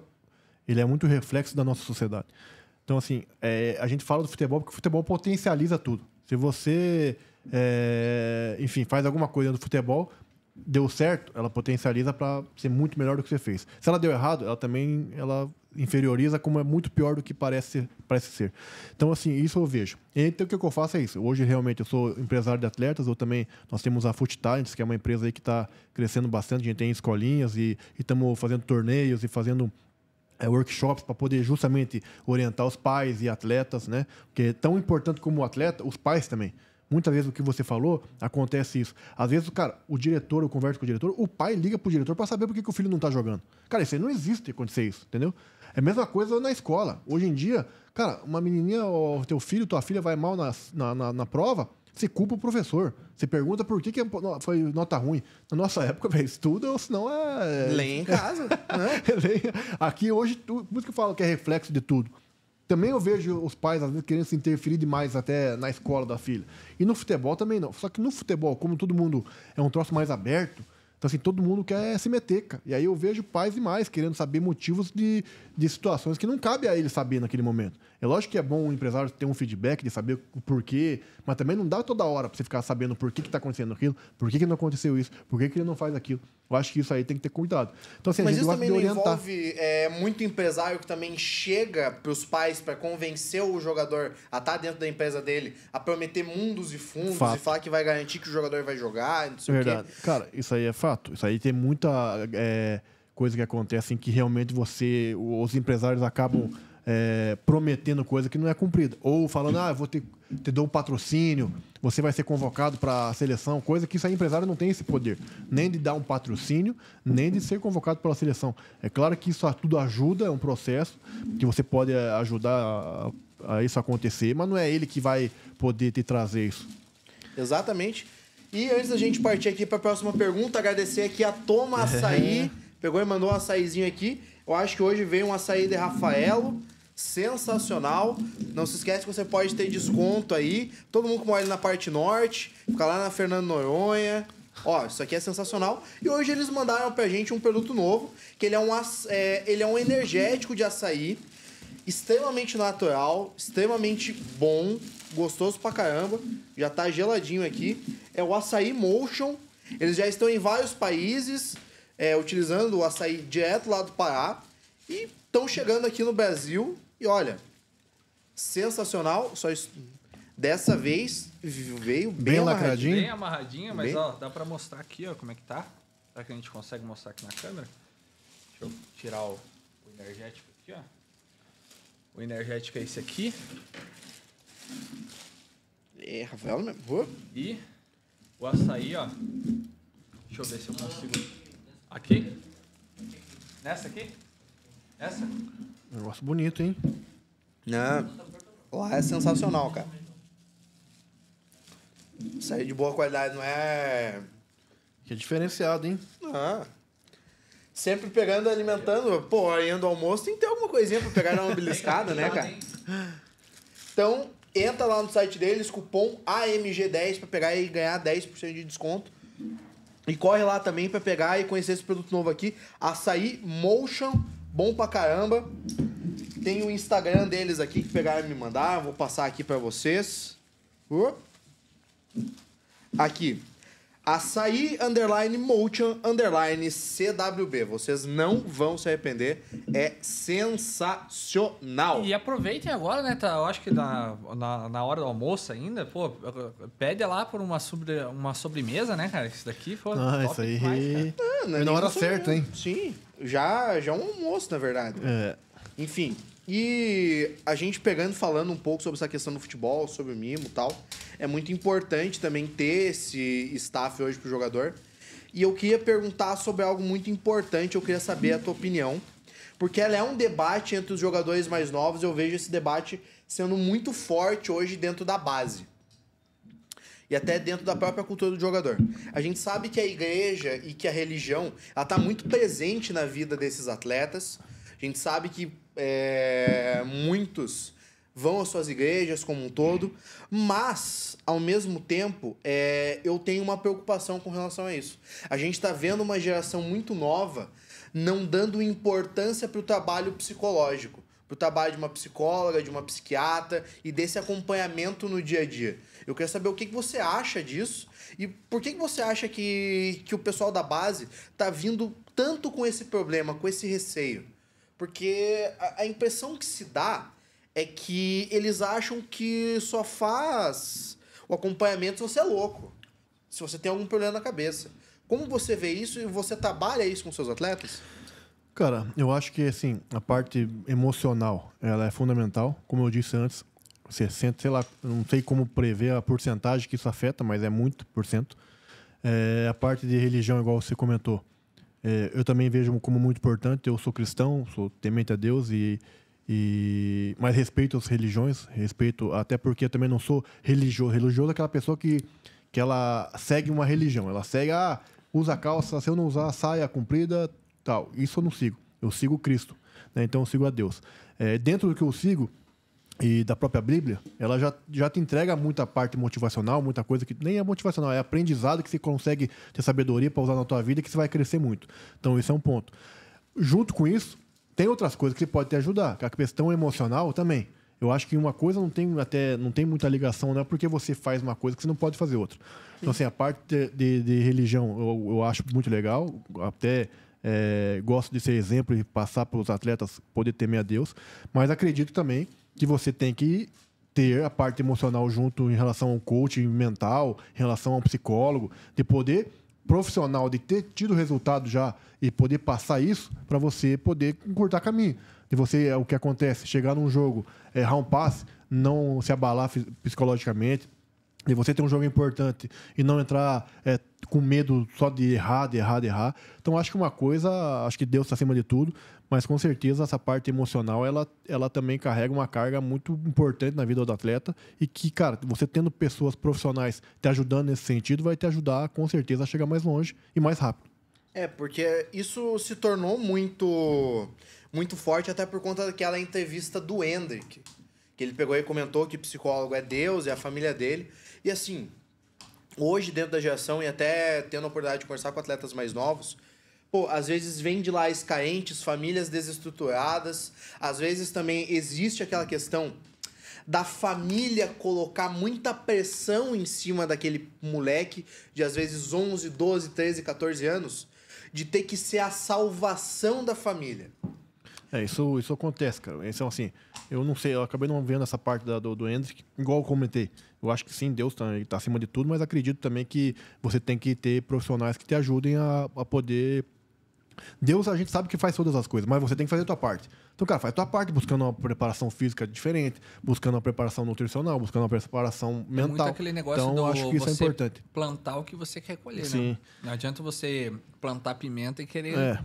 Speaker 3: ele é muito reflexo da nossa sociedade. Então, assim, é, a gente fala do futebol porque o futebol potencializa tudo. Se você, é, enfim, faz alguma coisa no futebol, deu certo, ela potencializa para ser muito melhor do que você fez. Se ela deu errado, ela também ela inferioriza como é muito pior do que parece ser, parece ser. Então assim, isso eu vejo. Então o que eu faço é isso. Hoje realmente eu sou empresário de atletas, ou também nós temos a Foot Talents, que é uma empresa aí que está crescendo bastante, a gente tem escolinhas e estamos fazendo torneios e fazendo é, workshops para poder justamente orientar os pais e atletas, né? Porque é tão importante como o atleta, os pais também. Muitas vezes o que você falou, acontece isso. Às vezes, cara, o diretor, eu converso com o diretor, o pai liga pro diretor para saber por que, o filho não tá jogando. Cara, isso aí não existe acontecer isso, entendeu? É a mesma coisa na escola. Hoje em dia, cara, uma menininha, o teu filho, tua filha vai mal na, na, na, na prova, você culpa o professor. Você pergunta por que, que é foi nota ruim. Na nossa época, velho, estuda ou senão é. é Leia em casa. né? Aqui hoje, tudo, por isso que eu falo que é reflexo de tudo. Também eu vejo os pais, às vezes, querendo se interferir demais até na escola da filha. E no futebol também não. Só que no futebol, como todo mundo é um troço mais aberto, então, assim, todo mundo quer se meter, cara. E aí eu vejo pais e mais querendo saber motivos de, de situações que não cabe a ele saber naquele momento. É lógico que é bom o empresário ter um feedback de saber o porquê, mas também não dá toda hora pra você ficar sabendo por que, que tá acontecendo aquilo, por que, que não aconteceu isso, por que, que ele não faz aquilo. Eu acho que isso aí tem que ter cuidado. Então, assim, Mas isso também não envolve
Speaker 1: é, muito empresário que também chega para os pais para convencer o jogador a estar tá dentro da empresa dele, a prometer mundos e fundos fato. e falar que vai garantir que o jogador vai jogar, não sei Verdade. o
Speaker 3: quê. Cara, isso aí é fato contrato. Isso aí tem muita é, coisa que acontece em que realmente você, os empresários acabam é, prometendo coisa que não é cumprida. Ou falando, ah, vou te, te dou um patrocínio, você vai ser convocado para a seleção, coisa que isso aí empresário não tem esse poder, nem de dar um patrocínio, nem de ser convocado pela seleção. É claro que isso tudo ajuda, é um processo que você pode é, ajudar a, a isso acontecer, mas não é ele que vai poder te trazer isso.
Speaker 1: Exatamente. E antes da gente partir aqui para a próxima pergunta, agradecer aqui a Toma Açaí. Pegou e mandou um açaízinho aqui. Eu acho que hoje veio um açaí de Rafaelo. Sensacional. Não se esquece que você pode ter desconto aí. Todo mundo que mora na parte norte, fica lá na Fernando Noronha. Ó, isso aqui é sensacional. E hoje eles mandaram pra gente um produto novo, que ele é um, é, ele é um energético de açaí, extremamente natural, extremamente bom, gostoso pra caramba. Já tá geladinho aqui. É o açaí Motion. Eles já estão em vários países, é, utilizando o açaí direto lá do Pará. E estão chegando aqui no Brasil. E olha, sensacional. Só isso. Dessa vez veio bem, bem lacradinho. Bem amarradinho. mas bem... ó,
Speaker 2: dá pra mostrar aqui, ó, como é que tá. Será que a gente consegue mostrar aqui na câmera? Deixa eu tirar o, o energético aqui, ó. O energético é esse aqui. É, Rafael mesmo. Né? Uh. E o açaí, ó. Deixa eu ver se eu consigo. Aqui? Nessa aqui? Essa?
Speaker 3: Negócio bonito, hein?
Speaker 1: Não. Lá é sensacional, cara. Açaí de boa qualidade, não é. Que é diferenciado, hein? Ah. Sempre pegando, alimentando. Pô, indo ao almoço tem que ter alguma coisinha pra pegar uma beliscada, né, cara? Então, Entra lá no site deles, cupom AMG10 para pegar e ganhar 10% de desconto. E corre lá também para pegar e conhecer esse produto novo aqui, Açaí Motion, bom pra caramba. Tem o Instagram deles aqui que pegaram e me mandaram, vou passar aqui para vocês. Uh. Aqui. Açaí underline Motion underline CWB. Vocês não vão se arrepender. É sensacional. E
Speaker 2: aproveitem agora, né? Tá, eu acho que na, na, na, hora do almoço ainda, pô, pede lá por uma, sobre, uma sobremesa, né, cara? Isso daqui, pô. Ah, isso
Speaker 3: aí. Demais, ah, é na hora certa,
Speaker 2: né? hein?
Speaker 1: Sim. Já, já é um almoço, na verdade. É. Enfim, e a gente pegando, falando um pouco sobre essa questão do futebol, sobre o mimo e tal, é muito importante também ter esse staff hoje pro jogador. E eu queria perguntar sobre algo muito importante, eu queria saber a tua opinião. Porque ela é um debate entre os jogadores mais novos, eu vejo esse debate sendo muito forte hoje dentro da base. E até dentro da própria cultura do jogador. A gente sabe que a igreja e que a religião, ela tá muito presente na vida desses atletas. A gente sabe que é, muitos vão às suas igrejas como um todo, mas, ao mesmo tempo, é, eu tenho uma preocupação com relação a isso. A gente está vendo uma geração muito nova não dando importância para o trabalho psicológico, para o trabalho de uma psicóloga, de uma psiquiatra e desse acompanhamento no dia a dia. Eu quero saber o que, que você acha disso e por que, que você acha que, que o pessoal da base está vindo tanto com esse problema, com esse receio. Porque a, a impressão que se dá é que eles acham que só faz o acompanhamento se você é louco. Se você tem algum problema na cabeça. Como você vê isso e você trabalha isso com seus atletas?
Speaker 3: Cara, eu acho que assim, a parte emocional, ela é fundamental. Como eu disse antes, 60, sei lá, não sei como prever a porcentagem que isso afeta, mas é muito por cento. É, a parte de religião, igual você comentou. É, eu também vejo como muito importante. Eu sou cristão, sou temente a Deus e e mas respeito as religiões, respeito até porque eu também não sou religioso. Religioso é aquela pessoa que que ela segue uma religião, ela segue ah, usa calça, se eu não usar saia comprida, tal. Isso eu não sigo. Eu sigo Cristo, né? Então eu sigo a Deus. É, dentro do que eu sigo, e da própria Bíblia, ela já, já te entrega muita parte motivacional, muita coisa que nem é motivacional, é aprendizado que você consegue ter sabedoria para usar na tua vida que você vai crescer muito. Então, isso é um ponto. Junto com isso, tem outras coisas que pode te ajudar, que é a questão emocional também. Eu acho que uma coisa não tem até não tem muita ligação, não é porque você faz uma coisa que você não pode fazer outra. Então, assim, a parte de, de, de religião eu, eu acho muito legal, até é, gosto de ser exemplo e passar para os atletas poder temer a Deus, mas acredito também que você tem que ter a parte emocional junto em relação ao coaching mental, em relação ao psicólogo, de poder profissional, de ter tido resultado já e poder passar isso para você poder cortar caminho. De você, é o que acontece, chegar num jogo, errar um passe, não se abalar psicologicamente, de você ter um jogo importante e não entrar é, com medo só de errar, de errar, de errar. Então acho que uma coisa, acho que Deus está acima de tudo, mas com certeza essa parte emocional ela, ela também carrega uma carga muito importante na vida do atleta e que, cara, você tendo pessoas profissionais te ajudando nesse sentido vai te ajudar com certeza a chegar mais longe e mais rápido.
Speaker 1: É, porque isso se tornou muito muito forte até por conta daquela entrevista do Hendrick, que ele pegou e comentou que psicólogo é Deus, é a família dele. E assim, hoje dentro da geração e até tendo a oportunidade de conversar com atletas mais novos, pô, às vezes vem de lá caentes, famílias desestruturadas, às vezes também existe aquela questão da família colocar muita pressão em cima daquele moleque de às vezes 11, 12, 13, 14 anos, de ter que ser a salvação da família.
Speaker 3: É, isso, isso acontece, cara. Então, assim, eu não sei, eu acabei não vendo essa parte da, do, do Hendrick, igual eu comentei. Eu acho que sim, Deus tá, tá acima de tudo, mas acredito também que você tem que ter profissionais que te ajudem a, a poder Deus, a gente sabe que faz todas as coisas, mas você tem que fazer a tua parte. Então, cara, faz a tua parte buscando uma preparação física diferente, buscando uma preparação nutricional, buscando uma preparação mental. É muito aquele negócio então, do acho que isso é importante.
Speaker 2: plantar o que você quer colher, né? Sim. Né? Não adianta você plantar pimenta e querer... É.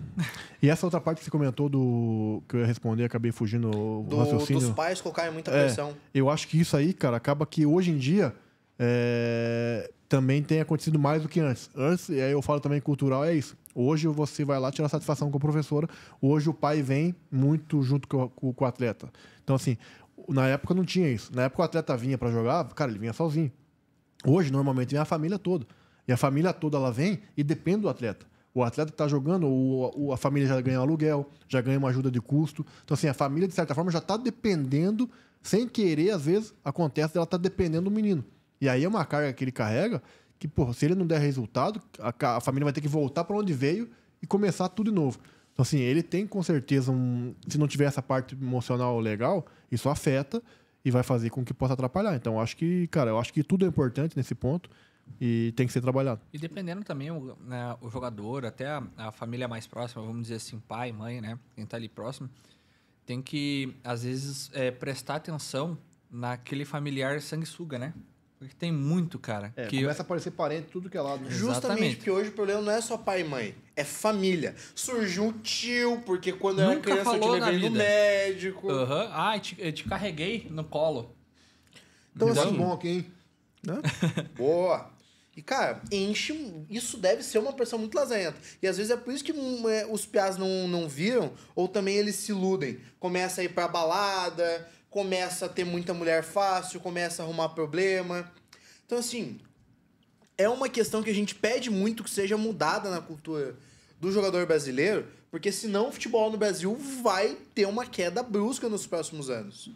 Speaker 3: E essa outra parte que você comentou do... que eu ia responder, acabei fugindo do, o raciocínio. Dos
Speaker 2: pais
Speaker 1: colocarem muita é, pressão. É,
Speaker 3: eu acho que isso aí, cara, acaba que hoje em dia... É, também tem acontecido mais do que antes. Antes, e aí eu falo também cultural, é isso. Hoje você vai lá tirar satisfação com o professor, hoje o pai vem muito junto com o, com o atleta. Então, assim, na época não tinha isso. Na época o atleta vinha para jogar, cara, ele vinha sozinho. Hoje, normalmente, vem a família toda. E a família toda ela vem e depende do atleta. O atleta está jogando, o a família já ganha um aluguel, já ganha uma ajuda de custo. Então, assim, a família, de certa forma, já está dependendo, sem querer, às vezes, acontece, ela está dependendo do menino. E aí é uma carga que ele carrega que, porra, se ele não der resultado, a, a família vai ter que voltar para onde veio e começar tudo de novo. Então, assim, ele tem com certeza um. Se não tiver essa parte emocional legal, isso afeta e vai fazer com que possa atrapalhar. Então, acho que, cara, eu acho que tudo é importante nesse ponto e tem que ser trabalhado.
Speaker 2: E dependendo também o, né, o jogador, até a, a, família mais próxima, vamos dizer assim, pai, mãe, né, quem está ali próximo, tem que às vezes é, prestar atenção naquele familiar sanguessuga, né? Porque tem muito, cara. É, que começa
Speaker 1: eu... a aparecer parente tudo que é lado. Né? Justamente porque
Speaker 2: hoje o problema não é só pai e mãe, é família.
Speaker 1: Surgiu um tio, porque quando Nunca eu era criança eu te levei no
Speaker 2: médico. Aham. Uhum. Ah, eu te, eu te carreguei no colo. Então, então assim, bom aqui, hein? Né? Boa!
Speaker 1: E, cara, enche. Isso deve ser uma pressão muito lazenta. E às vezes é por isso que hum, é, os piás não, não viram, ou também eles se iludem. Começa a ir pra balada, começa a ter muita mulher fácil, começa a arrumar problema. Então, assim, é uma questão que a gente pede muito que seja mudada na cultura do jogador brasileiro, porque senão o futebol no Brasil vai ter uma queda brusca nos próximos anos.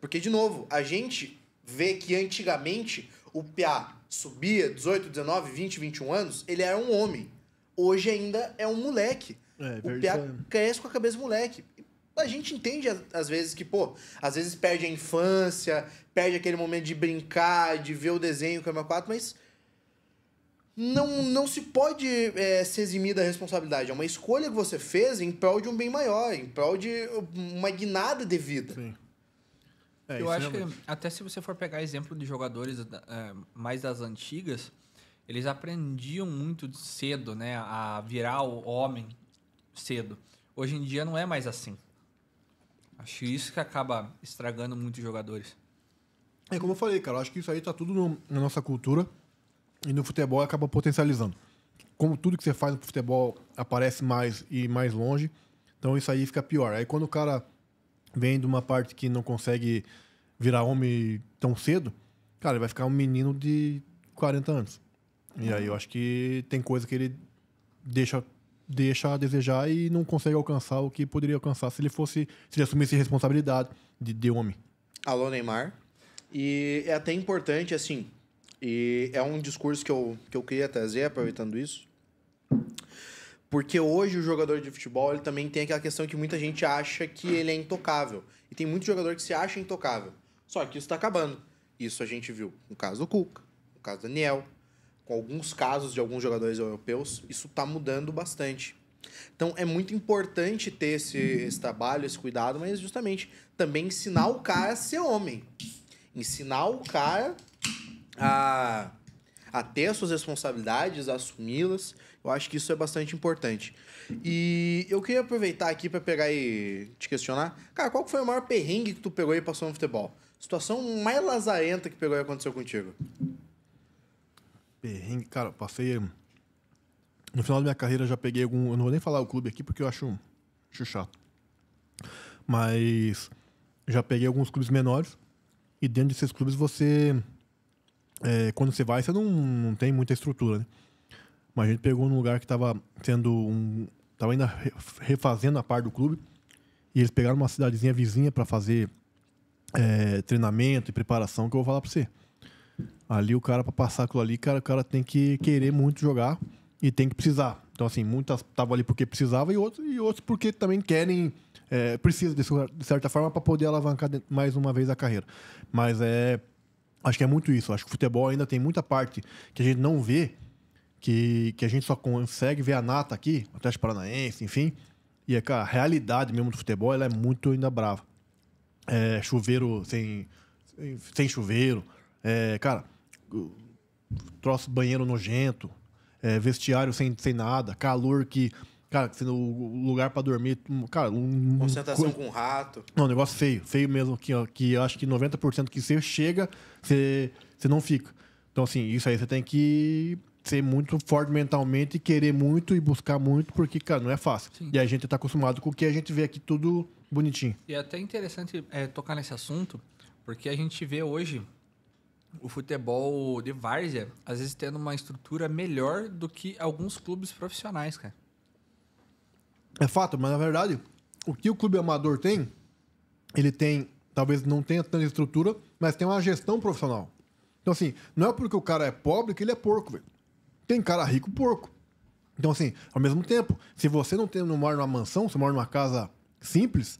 Speaker 1: Porque, de novo, a gente vê que antigamente o PA subia 18, 19, 20, 21 anos, ele era um homem. Hoje ainda é um moleque. É, o PA cresce com a cabeça moleque a gente entende às vezes que, pô, às vezes perde a infância, perde aquele momento de brincar, de ver o desenho, com minha 4, mas não, não se pode é, se eximir da responsabilidade. É uma escolha que você fez em prol de um bem maior, em prol de uma guinada de vida. Sim. É, Eu acho realmente.
Speaker 2: que, até se você for pegar exemplo de jogadores é, mais das antigas, eles aprendiam muito cedo, né, a virar o homem cedo. Hoje em dia não é mais assim. Acho isso que acaba estragando muitos jogadores.
Speaker 3: É como eu falei, cara, eu acho que isso aí tá tudo no, na nossa cultura e no futebol acaba potencializando. Como tudo que você faz no futebol aparece mais e mais longe, então isso aí fica pior. Aí quando o cara vem de uma parte que não consegue virar homem tão cedo, cara, ele vai ficar um menino de 40 anos. E aí eu acho que tem coisa que ele deixa deixa a desejar e não consegue alcançar o que poderia alcançar se ele fosse se ele assumisse responsabilidade de, de homem.
Speaker 1: Alô Neymar. E é até importante assim, e é um discurso que eu, que eu queria trazer aproveitando isso. Porque hoje o jogador de futebol ele também tem aquela questão que muita gente acha que ele é intocável. E tem muito jogador que se acha intocável. Só que isso está acabando. Isso a gente viu no caso do Cuca, no caso do Daniel, com alguns casos de alguns jogadores europeus, isso está mudando bastante. Então é muito importante ter esse, esse trabalho, esse cuidado, mas justamente também ensinar o cara a ser homem. Ensinar o cara a, a ter as suas responsabilidades, assumi-las. Eu acho que isso é bastante importante. E eu queria aproveitar aqui para pegar e te questionar. Cara, qual foi o maior perrengue que tu pegou e passou no futebol? Situação mais lazarenta que pegou e aconteceu contigo?
Speaker 3: Perrengue, cara, passei. No final da minha carreira já peguei algum. Eu não vou nem falar o clube aqui porque eu acho, acho chato. Mas já peguei alguns clubes menores. E dentro desses clubes você. É, quando você vai, você não, não tem muita estrutura, né? Mas a gente pegou num lugar que estava sendo um. Tava ainda refazendo a parte do clube. E eles pegaram uma cidadezinha vizinha para fazer é, treinamento e preparação, que eu vou falar para você. Ali o cara, para passar aquilo ali, cara, o cara tem que querer muito jogar e tem que precisar. Então, assim, muitas estavam ali porque precisava e outros, e outros porque também querem, é, precisa de, de certa forma para poder alavancar mais uma vez a carreira. Mas é. Acho que é muito isso. Acho que o futebol ainda tem muita parte que a gente não vê, que, que a gente só consegue ver a nata aqui, o Atlético Paranaense, enfim. E, é a realidade mesmo do futebol ela é muito ainda brava. É, chuveiro sem, sem chuveiro, é, cara, troço banheiro nojento, é, vestiário sem, sem nada, calor que. Cara, sendo o lugar para dormir. Hum, cara, um, Concentração co... com rato. Não, negócio feio, feio mesmo, que, ó, que acho que 90% que você chega, você, você não fica. Então, assim, isso aí você tem que ser muito forte mentalmente, querer muito e buscar muito, porque, cara, não é fácil. Sim. E a gente está acostumado com o que a gente vê aqui tudo bonitinho.
Speaker 2: E é até interessante é, tocar nesse assunto, porque a gente vê hoje o futebol de várzea, às vezes tendo uma estrutura melhor do que alguns clubes profissionais, cara.
Speaker 3: É fato, mas na verdade, o que o clube amador tem, ele tem, talvez não tenha tanta estrutura, mas tem uma gestão profissional. Então, assim, não é porque o cara é pobre que ele é porco, velho. Tem cara rico, porco. Então, assim, ao mesmo tempo, se você não, tem, não mora numa mansão, você mora numa casa simples,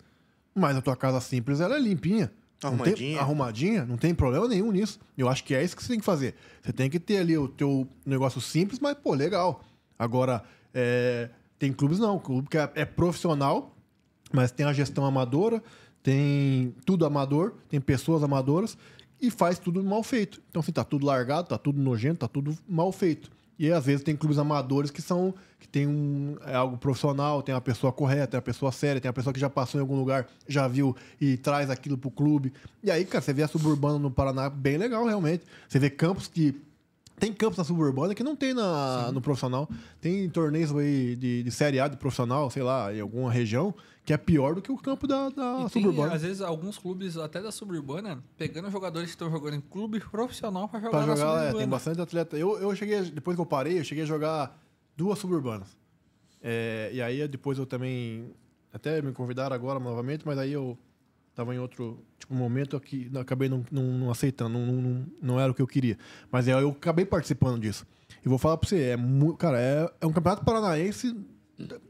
Speaker 3: mas a tua casa simples ela é limpinha. Arrumadinha. Tá não tem, arrumadinha, não tem problema nenhum nisso. Eu acho que é isso que você tem que fazer. Você tem que ter ali o teu negócio simples, mas, pô, legal. Agora, é, tem clubes não. Clube que é, é profissional, mas tem a gestão amadora, tem tudo amador, tem pessoas amadoras e faz tudo mal feito. Então, assim, tá tudo largado, tá tudo nojento, tá tudo mal feito. E às vezes tem clubes amadores que são que tem um é algo profissional, tem a pessoa correta, tem a pessoa séria, tem a pessoa que já passou em algum lugar, já viu e traz aquilo pro clube. E aí, cara, você vê a suburbana no Paraná bem legal realmente. Você vê campos que tem campos na suburbana que não tem na, no profissional. Tem torneios aí de, de Série A de profissional, sei lá, em alguma região, que é pior do que o campo da, da e suburbana. Tem, às vezes,
Speaker 2: alguns clubes, até da suburbana, né, pegando jogadores que estão jogando em clube profissional para jogar jogar, na suburbana. É, tem né?
Speaker 3: bastante atleta. Eu, eu cheguei, depois que eu parei, eu cheguei a jogar duas suburbanas. É, e aí, depois eu também... Até me convidaram agora novamente, mas aí eu estava em outro tipo, momento que acabei não, não, não aceitando, não, não, não, era o que eu queria. Mas eu, é, eu acabei participando disso. E vou falar para você, é, cara, é, é um campeonato paranaense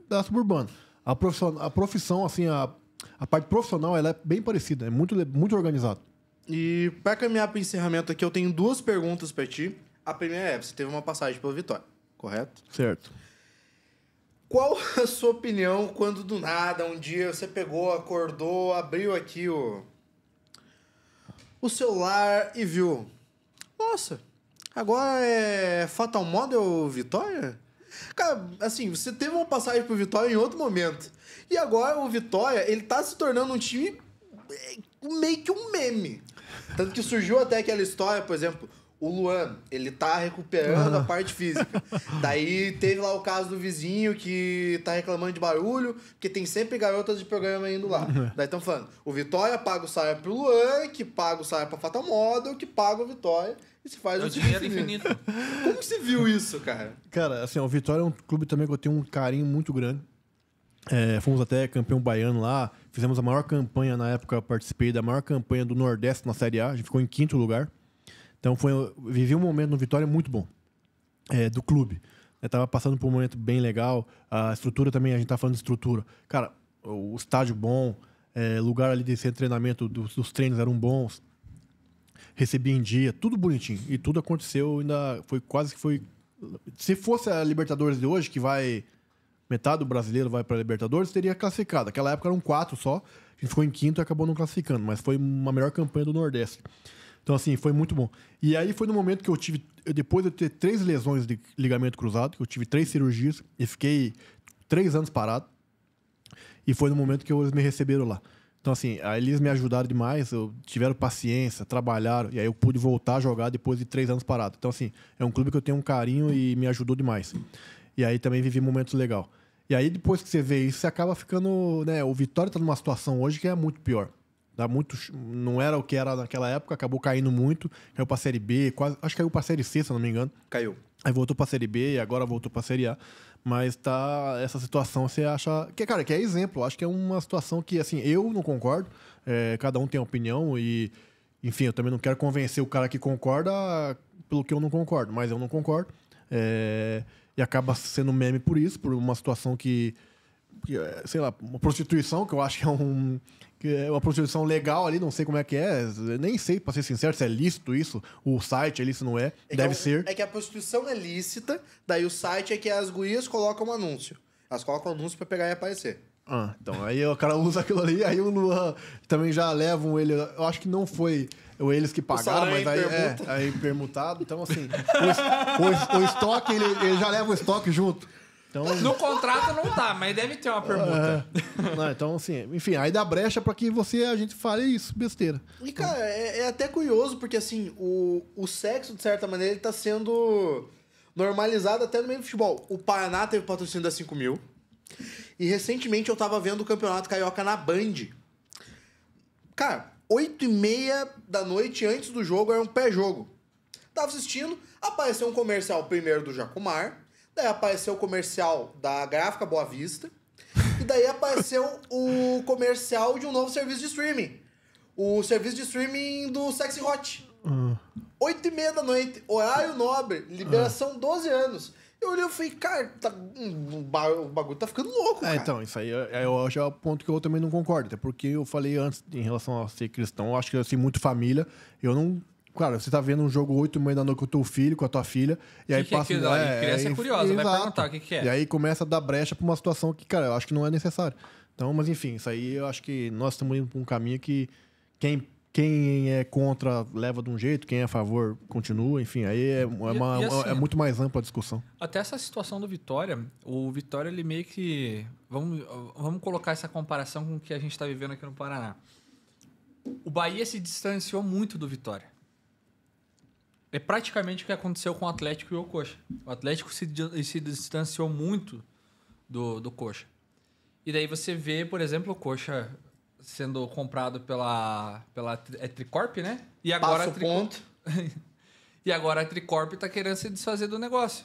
Speaker 3: da suburbana. A profissão, a profissão assim, a, a parte profissional, ela é bem parecida, é muito, muito organizado.
Speaker 1: E para caminhar para o encerramento aqui, eu tenho duas perguntas para ti. A primeira é, você teve uma passagem pela Vitória, correto? Certo. Qual a sua opinião quando do nada, um dia você pegou, acordou, abriu aqui o, o celular e viu? Nossa, agora é Fatal Model Vitória? Cara, assim, você teve uma passagem pro Vitória em outro momento. E agora o Vitória, ele tá se tornando um time é, meio que um meme. Tanto que surgiu até aquela história, por exemplo, o Luan, ele tá recuperando ah. a parte física. Daí teve lá o caso do vizinho que tá reclamando de barulho, porque tem sempre garotas de programa indo lá. Daí estão falando, o Vitória paga o salário pro Luan, que paga o salário pra Fatal Model, que paga o Vitória e se faz é um dinheiro infinito. infinito. Como você viu isso, cara?
Speaker 3: Cara, assim, o Vitória é um clube também que eu tenho um carinho muito grande. É, fomos até campeão baiano lá, fizemos a maior campanha na época, participei da maior campanha do Nordeste na Série A, a gente ficou em quinto lugar. Então foi, vivi um momento no Vitória muito bom é, do clube. Estava passando por um momento bem legal. A estrutura também, a gente tá falando de estrutura. Cara, o estádio bom, é, lugar ali de ser treinamento dos, dos, treinos eram bons. Recebi em dia, tudo bonitinho. E tudo aconteceu, ainda foi quase que foi. Se fosse a Libertadores de hoje, que vai. Metade do brasileiro vai para a Libertadores, teria classificado. Naquela época eram quatro só. A gente ficou em quinto e acabou não classificando, mas foi uma melhor campanha do Nordeste. Então, assim, foi muito bom. E aí foi no momento que eu tive, depois de ter três lesões de ligamento cruzado, que eu tive três cirurgias e fiquei três anos parado. E foi no momento que eles me receberam lá. Então, assim, aí eles me ajudaram demais, eu, tiveram paciência, trabalharam, e aí eu pude voltar a jogar depois de três anos parado. Então, assim, é um clube que eu tenho um carinho e me ajudou demais. E aí também vivi momentos legais. E aí, depois que você vê isso, você acaba ficando. Né, o Vitória está numa situação hoje que é muito pior. Dá muito, não era o que era naquela época, acabou caindo muito. Caiu para Série B, quase, acho que caiu para Série C, se eu não me engano. Caiu. Aí voltou para Série B e agora voltou para Série A. Mas tá essa situação, você acha. Que, cara, que é exemplo. Acho que é uma situação que, assim, eu não concordo. É, cada um tem a opinião e. Enfim, eu também não quero convencer o cara que concorda pelo que eu não concordo, mas eu não concordo. É, e acaba sendo meme por isso, por uma situação que, é, sei lá, uma prostituição, que eu acho que é um, é uma prostituição legal ali, não sei como é que é, nem sei, pra ser sincero, se é lícito isso, o site ali, se não é, é deve é, ser.
Speaker 1: É que a prostituição é lícita, daí o site é que as guias colocam um anúncio. Elas colocam um anúncio pra pegar e aparecer.
Speaker 3: Ah, então, aí o cara usa aquilo ali, aí o Luan também já levam ele, eu acho que não foi eles que pagaram, mas aí, é, aí permutado. É então, assim, o, o, o estoque, ele, ele já leva o estoque junto. Então, no contrato
Speaker 2: não tá, mas deve ter uma é. pergunta.
Speaker 3: não, então, assim, enfim, aí dá brecha para que você a gente fale isso, besteira.
Speaker 2: E,
Speaker 1: cara, é, é, até curioso, porque assim, o, o sexo, de certa maneira, ele tá sendo normalizado até no meio do futebol. O Paraná teve patrocínio da 5 mil. E recentemente eu tava vendo o campeonato carioca na Band. Cara, 8 e meia da noite antes do jogo era um pé-jogo. Tava assistindo, apareceu um comercial primeiro do Jacumar Daí apareceu o comercial da gráfica Boa Vista. E daí apareceu o comercial de um novo serviço de streaming. O serviço de streaming do Sexy Hot. Ah. oito 8 e meia da noite, horário nobre, liberação hum. Ah. 12 anos. Eu olhei e falei, cara, tá, hum, o bagulho tá ficando louco, é, então, isso
Speaker 3: aí é, é acho é o ponto que eu também não concordo. Até porque eu falei antes, em relação a ser cristão, eu acho que eu assim, muito família. Eu não Claro, você tá vendo um jogo 8 e meia da noite com o teu filho, com a tua filha, e que aí que é passa. É é, criança é, é curiosa, né? vai perguntar o que, que é. E aí começa a dar brecha pra uma situação que, cara, eu acho que não é necessário. Então, mas enfim, isso aí eu acho que nós estamos indo pra um caminho que quem, quem é contra leva de um jeito, quem é a favor continua, enfim, aí é, é, uma, e, e é assim, é muito mais ampla a discussão.
Speaker 2: Até essa situação do Vitória, o Vitória, ele meio que. Vamos, vamos colocar essa comparação com o que a gente tá vivendo aqui no Paraná. O Bahia se distanciou muito do Vitória. É praticamente o que aconteceu com o Atlético e o Coxa. O Atlético se, se distanciou muito do, do Coxa. E daí você vê, por exemplo, o Coxa sendo comprado pela. pela é Tricorp, né? E agora. Passo Tricorp... ponto. e agora a Tricorp está querendo se desfazer do negócio.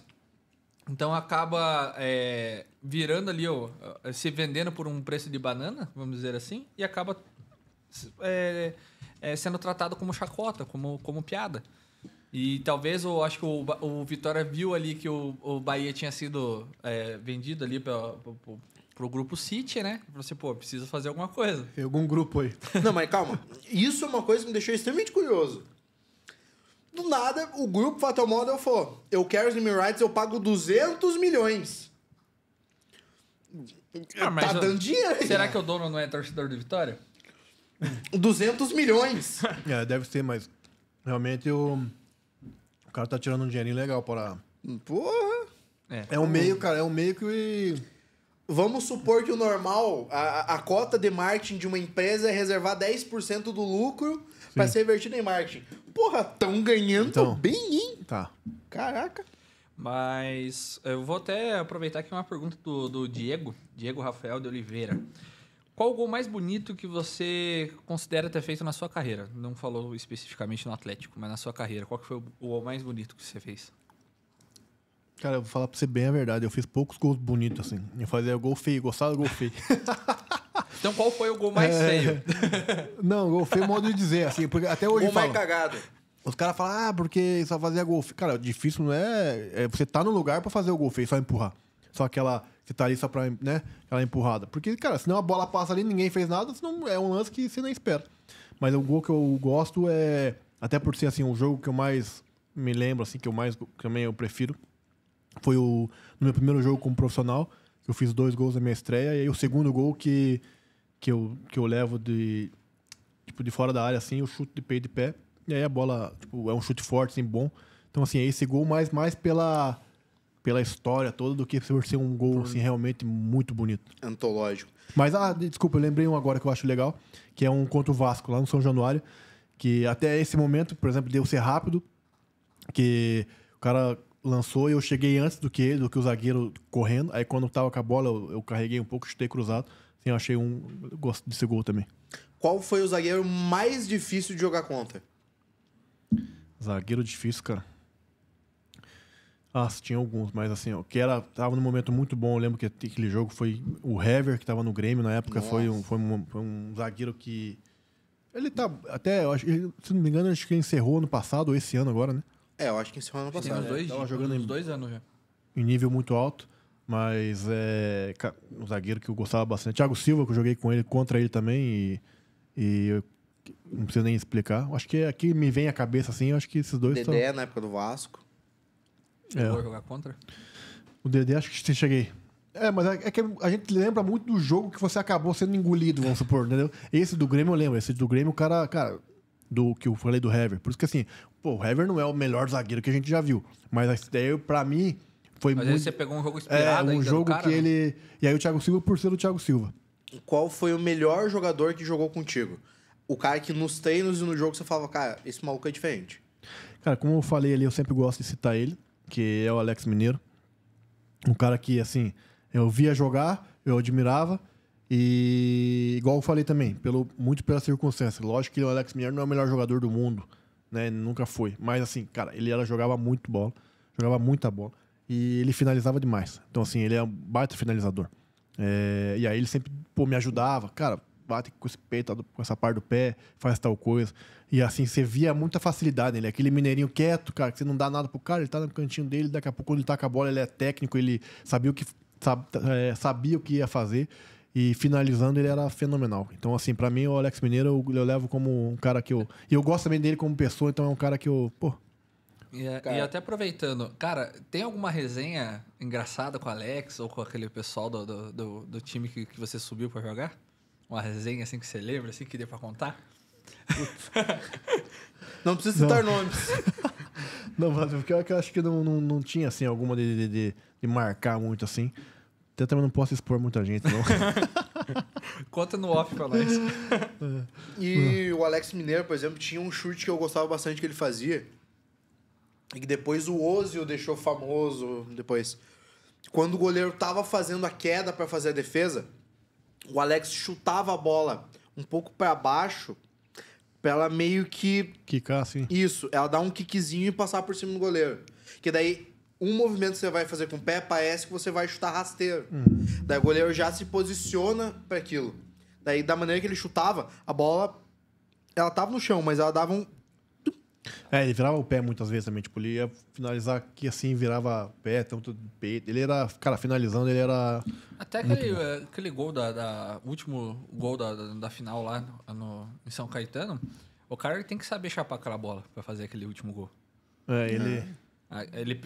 Speaker 2: Então acaba é, virando ali, ó, é, se vendendo por um preço de banana, vamos dizer assim, e acaba é, é, sendo tratado como chacota, como, como piada. E talvez eu acho que o, o Vitória viu ali que o, o Bahia tinha sido é, vendido ali pra, pra, pra, pro grupo City, né? Pra você, assim, pô, precisa fazer alguma coisa.
Speaker 1: Tem algum grupo aí.
Speaker 2: Não, mas calma. Isso é uma coisa que me
Speaker 1: deixou extremamente curioso. Do nada, o grupo Fatal Model falou: eu quero os Name Rights, eu pago 200 milhões.
Speaker 2: Ah, tá eu, dando dinheiro. Será que o dono não é torcedor do Vitória?
Speaker 1: 200 milhões.
Speaker 3: é, deve ser, mas realmente o. Eu... O cara tá tirando um dinheirinho legal para.
Speaker 1: Porra!
Speaker 3: É, é um meio,
Speaker 1: cara, é um meio que. Vamos supor que o normal, a, a cota de marketing de uma empresa é reservar 10% do lucro para ser invertido em marketing. Porra, tão ganhando então, bem, hein? Tá. Caraca.
Speaker 2: Mas eu vou até aproveitar aqui uma pergunta do, do Diego, Diego Rafael de Oliveira. Qual o gol mais bonito que você considera ter feito na sua carreira? Não falou especificamente no Atlético, mas na sua carreira. Qual que foi o gol mais bonito que você fez?
Speaker 3: Cara, eu vou falar pra você bem a verdade. Eu fiz poucos gols bonitos, assim. Eu fazia gol feio, gostava do gol feio.
Speaker 2: então qual foi o gol mais é... feio?
Speaker 3: Não, gol feio é modo de dizer, assim. Porque até hoje gol mais cagado. Os caras falam, ah, porque só fazia gol feio. Cara, difícil não é... é... Você tá no lugar pra fazer o gol feio, só empurrar só aquela que tá ali só pra né, aquela empurrada. Porque, cara, senão a bola passa ali, ninguém fez nada, senão é um lance que você nem espera. Mas o gol que eu gosto é. Até por ser assim, o um jogo que eu mais me lembro, assim, que eu mais que também eu prefiro. Foi o, no meu primeiro jogo como profissional, que eu fiz dois gols na minha estreia, e aí o segundo gol que, que, eu, que eu levo de, tipo, de fora da área, assim, eu chuto de pé de pé. E aí a bola, tipo, é um chute forte, assim, bom. Então, assim, é esse gol mais, mais pela pela história toda do que por ser um gol assim, realmente muito bonito.
Speaker 1: Antológico.
Speaker 3: Mas, ah, desculpa, eu lembrei um agora que eu acho legal, que é um contra o Vasco, lá no São Januário, que até esse momento, por exemplo, deu ser rápido, que o cara lançou e eu cheguei antes do que ele, do que o zagueiro correndo. Aí quando tava com a bola, eu, eu carreguei um pouco, chutei cruzado. Assim, eu achei um. Eu gosto desse gol também.
Speaker 1: Qual foi o zagueiro mais difícil de jogar contra?
Speaker 3: Zagueiro difícil, cara. Ah, tinha alguns, mas assim, ó, que era, tava num momento muito bom. Eu lembro que aquele jogo foi o Hever, que tava no Grêmio na época, foi um, foi, um, foi um
Speaker 1: zagueiro que.
Speaker 3: Ele tá até, eu acho, se não me engano, acho que encerrou ano passado ou esse ano agora, né?
Speaker 1: É, eu acho que encerrou ano passado. Tem uns dois, é, tava jogando uns dois
Speaker 2: anos já.
Speaker 3: Em nível muito alto. Mas é um zagueiro que eu gostava bastante. Thiago Silva, que eu joguei com ele, contra ele também. E, e eu, não preciso nem explicar. Acho que aqui é, me vem à cabeça assim, eu acho que esses dois. Dedé, tão... na
Speaker 1: época do Vasco
Speaker 3: é. a jogar contra? O DD acho que cheguei. É, mas é, é que a gente lembra muito do jogo que você acabou sendo engolido, vamos supor, entendeu? Esse do Grêmio eu lembro, esse do Grêmio o cara, cara, do que eu falei do Hever. Por isso que assim, pô, o Hever não é o melhor zagueiro que a gente já viu, mas essa ideia pra mim foi mas muito... você
Speaker 2: pegou um jogo é, inspirado É, um jogo cara, que né?
Speaker 3: ele... E aí o Thiago Silva por ser o Thiago Silva.
Speaker 1: Qual foi o melhor jogador que jogou contigo? O cara que nos treinos e no jogo você falava, cara, esse maluco é diferente.
Speaker 3: Cara, como eu falei ali, eu sempre gosto de citar ele que é o Alex Mineiro. Um cara que, assim, eu via jogar, eu admirava. E, igual eu falei também, pelo, muito pela circunstância. Lógico que o Alex Mineiro não é o melhor jogador do mundo, né? Nunca foi. Mas, assim, cara, ele era, jogava muito bola, jogava muita bola. E ele finalizava demais. Então, assim, ele é um baita finalizador. É, e aí ele sempre pô, me ajudava. Cara, bate com esse peito, com essa parte do pé, faz tal coisa. E assim, você via muita facilidade nele. Aquele mineirinho quieto, cara, que você não dá nada pro cara, ele tá no cantinho dele, daqui a pouco quando ele tá com a bola, ele é técnico, ele sabia o que, sabe, é, sabia o que ia fazer. E finalizando, ele era fenomenal. Então, assim, para mim, o Alex Mineiro eu, eu, levo como um cara que eu. E eu gosto também dele como pessoa, então é um cara que eu. Pô.
Speaker 2: E, é, e até aproveitando, cara, tem alguma resenha engraçada com o Alex ou com aquele pessoal do, do, do, do time que, que você subiu para jogar? Uma resenha assim que você lembra, assim, que deu pra contar?
Speaker 3: não precisa citar não. nomes. não, mas porque é eu acho que não, não, não tinha, assim, alguma de, de, de marcar muito, assim. Até então, também não posso expor muita gente, não.
Speaker 1: Conta no off pra nós. e o Alex Mineiro, por exemplo, tinha um chute que eu gostava bastante que ele fazia. E que depois o Ozio deixou famoso depois. Quando o goleiro tava fazendo a queda para fazer a defesa, o Alex chutava a bola um pouco para baixo Pra tipo, ela meio que. Quicar, assim. Isso, ela dá um kickzinho e passar por cima do goleiro. Que daí, um movimento que você vai fazer com o pé, parece que você vai chutar rasteiro. Uhum. Daí o goleiro já se posiciona para aquilo. Daí, da maneira que ele chutava, a bola. Ela tava no chão, mas ela dava um
Speaker 3: é, ele virava o pé muitas vezes também. Tipo, ele ia finalizar aqui assim, virava pé, tanto peito. Ele era, cara, finalizando, ele era. Até aquele,
Speaker 2: eh, aquele gol da, da, último gol da, da, da final lá no, em São Caetano, o cara tem que saber chapar aquela bola pra fazer aquele último gol. É, ele. É. Ah, ele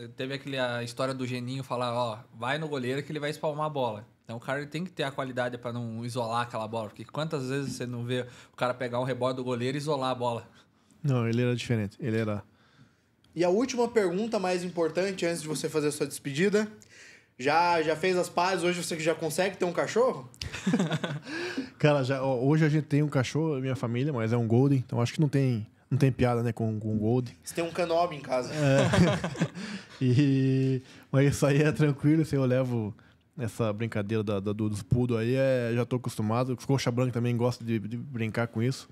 Speaker 2: eh, teve aquele, a história do Geninho falar, ó, vai no goleiro que ele vai espalmar a bola. Então o cara tem que ter a qualidade para não isolar aquela bola, porque quantas vezes você não vê o cara pegar um rebote do goleiro e isolar a bola?
Speaker 1: Não,
Speaker 3: ele era diferente. Ele era.
Speaker 2: E
Speaker 1: a última pergunta mais importante antes de você fazer a sua despedida. Já, já fez as pazes? Hoje você já consegue ter um cachorro?
Speaker 3: Cara, já, ó, hoje a gente tem um cachorro, minha família, mas é um Golden, então acho que não tem, não tem piada né, com, o Golden. Você
Speaker 1: tem um canobi em casa. É.
Speaker 3: e, mas isso aí é tranquilo, se eu levo essa brincadeira da, da, do, dos pudos aí, é, já estou acostumado. Os coxa branca também gosta de, de brincar com isso.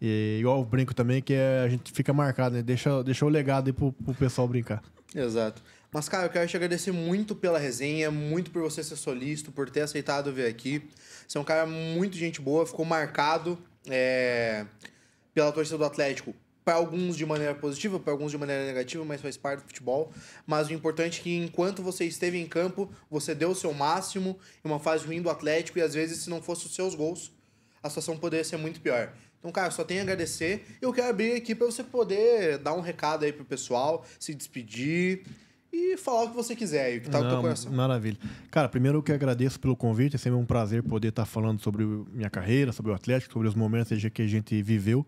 Speaker 3: E igual o brinco também, que é, a gente fica marcado, né? Deixa, deixa o legado aí pro, pro pessoal brincar.
Speaker 1: Exato. Mas, cara, eu quero te agradecer muito pela resenha, muito por você ser solícito, por ter aceitado vir aqui. Você é um cara muito gente boa, ficou marcado é, pela torcida do Atlético. Para alguns de maneira positiva, para alguns de maneira negativa, mas faz parte do futebol. Mas o importante é que enquanto você esteve em campo, você deu o seu máximo em uma fase ruim do Atlético e às vezes, se não fosse os seus gols, a situação poderia ser muito pior. Então, cara, só tenho a agradecer. Eu quero abrir aqui para você poder dar um recado aí pro pessoal, se despedir e falar o que você quiser aí, o que tá Não, no teu coração.
Speaker 3: Maravilha. Cara, primeiro eu que agradeço pelo convite. É sempre um prazer poder estar tá falando sobre minha carreira, sobre o Atlético, sobre os momentos que a gente viveu.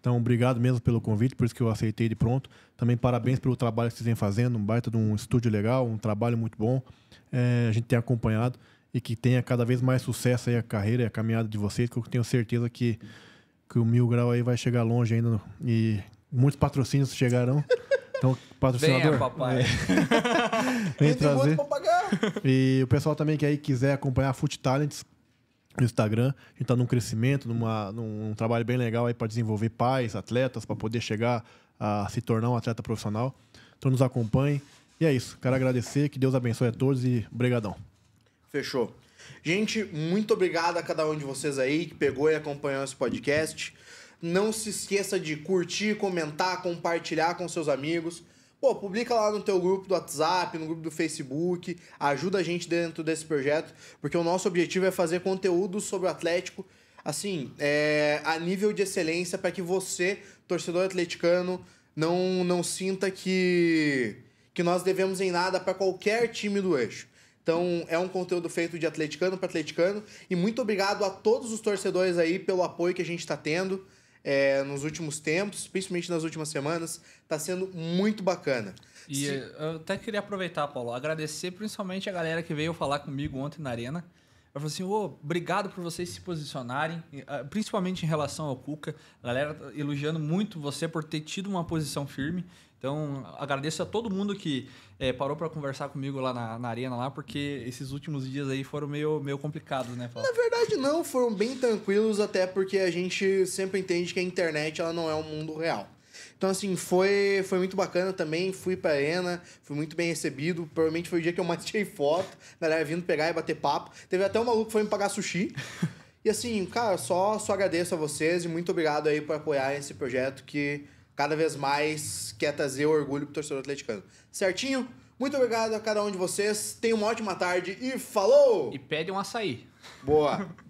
Speaker 3: Então, obrigado mesmo pelo convite, por isso que eu aceitei de pronto. Também parabéns pelo trabalho que vocês vêm fazendo, um baita de um estúdio legal, um trabalho muito bom. É, a gente tem acompanhado e que tenha cada vez mais sucesso aí a carreira e a caminhada de vocês, que eu tenho certeza que que o Mil Grau aí vai chegar longe ainda e muitos patrocínios chegarão. Então, patrocinador. Venha, papai. É. Vem trazer. E o pessoal também que aí quiser acompanhar a Foot Talents no Instagram, a gente está num crescimento, numa, num trabalho bem legal aí para desenvolver pais, atletas, para poder chegar a se tornar um atleta profissional. Então nos acompanhe. E é isso. Quero agradecer, que Deus abençoe a todos e brigadão.
Speaker 1: Fechou. Gente, muito obrigado a cada um de vocês aí que pegou e acompanhou esse podcast. Não se esqueça de curtir, comentar, compartilhar com seus amigos. Pô, publica lá no teu grupo do WhatsApp, no grupo do Facebook, ajuda a gente dentro desse projeto, porque o nosso objetivo é fazer conteúdo sobre o Atlético, assim, é, a nível de excelência, para que você, torcedor atleticano, não, não sinta que, que nós devemos em nada para qualquer time do eixo. Então é um conteúdo feito de atleticano para atleticano. E muito obrigado a todos os torcedores aí pelo apoio que a gente está tendo é, nos últimos tempos, principalmente nas últimas semanas. Está sendo muito bacana.
Speaker 2: E Se... eu até queria aproveitar, Paulo, agradecer principalmente a galera que veio falar comigo ontem na Arena. Eu falei assim, oh, obrigado por vocês se posicionarem, ah, principalmente em relação ao Cuca. A galera elogiando muito você por ter tido uma posição firme. Então, agradeço a todo mundo que é, parou para conversar comigo lá na, na, arena lá, porque esses últimos dias aí foram meio, meio complicados, né? Paulo? Na
Speaker 1: verdade não, foram bem tranquilos, até porque a gente sempre entende que a internet ela não é um mundo real. Então, assim, foi, foi muito bacana também. Fui pra Arena, fui muito bem recebido. Provavelmente foi o dia que eu mais tirei foto. Galera vindo pegar e bater papo. Teve até um maluco que foi me pagar sushi. E assim, cara, só, só agradeço a vocês e muito obrigado aí por apoiar esse projeto que cada vez mais quer trazer orgulho pro torcedor atleticano. Certinho? Muito obrigado a cada um de vocês. Tenha uma ótima tarde e falou! E pede um açaí. Boa!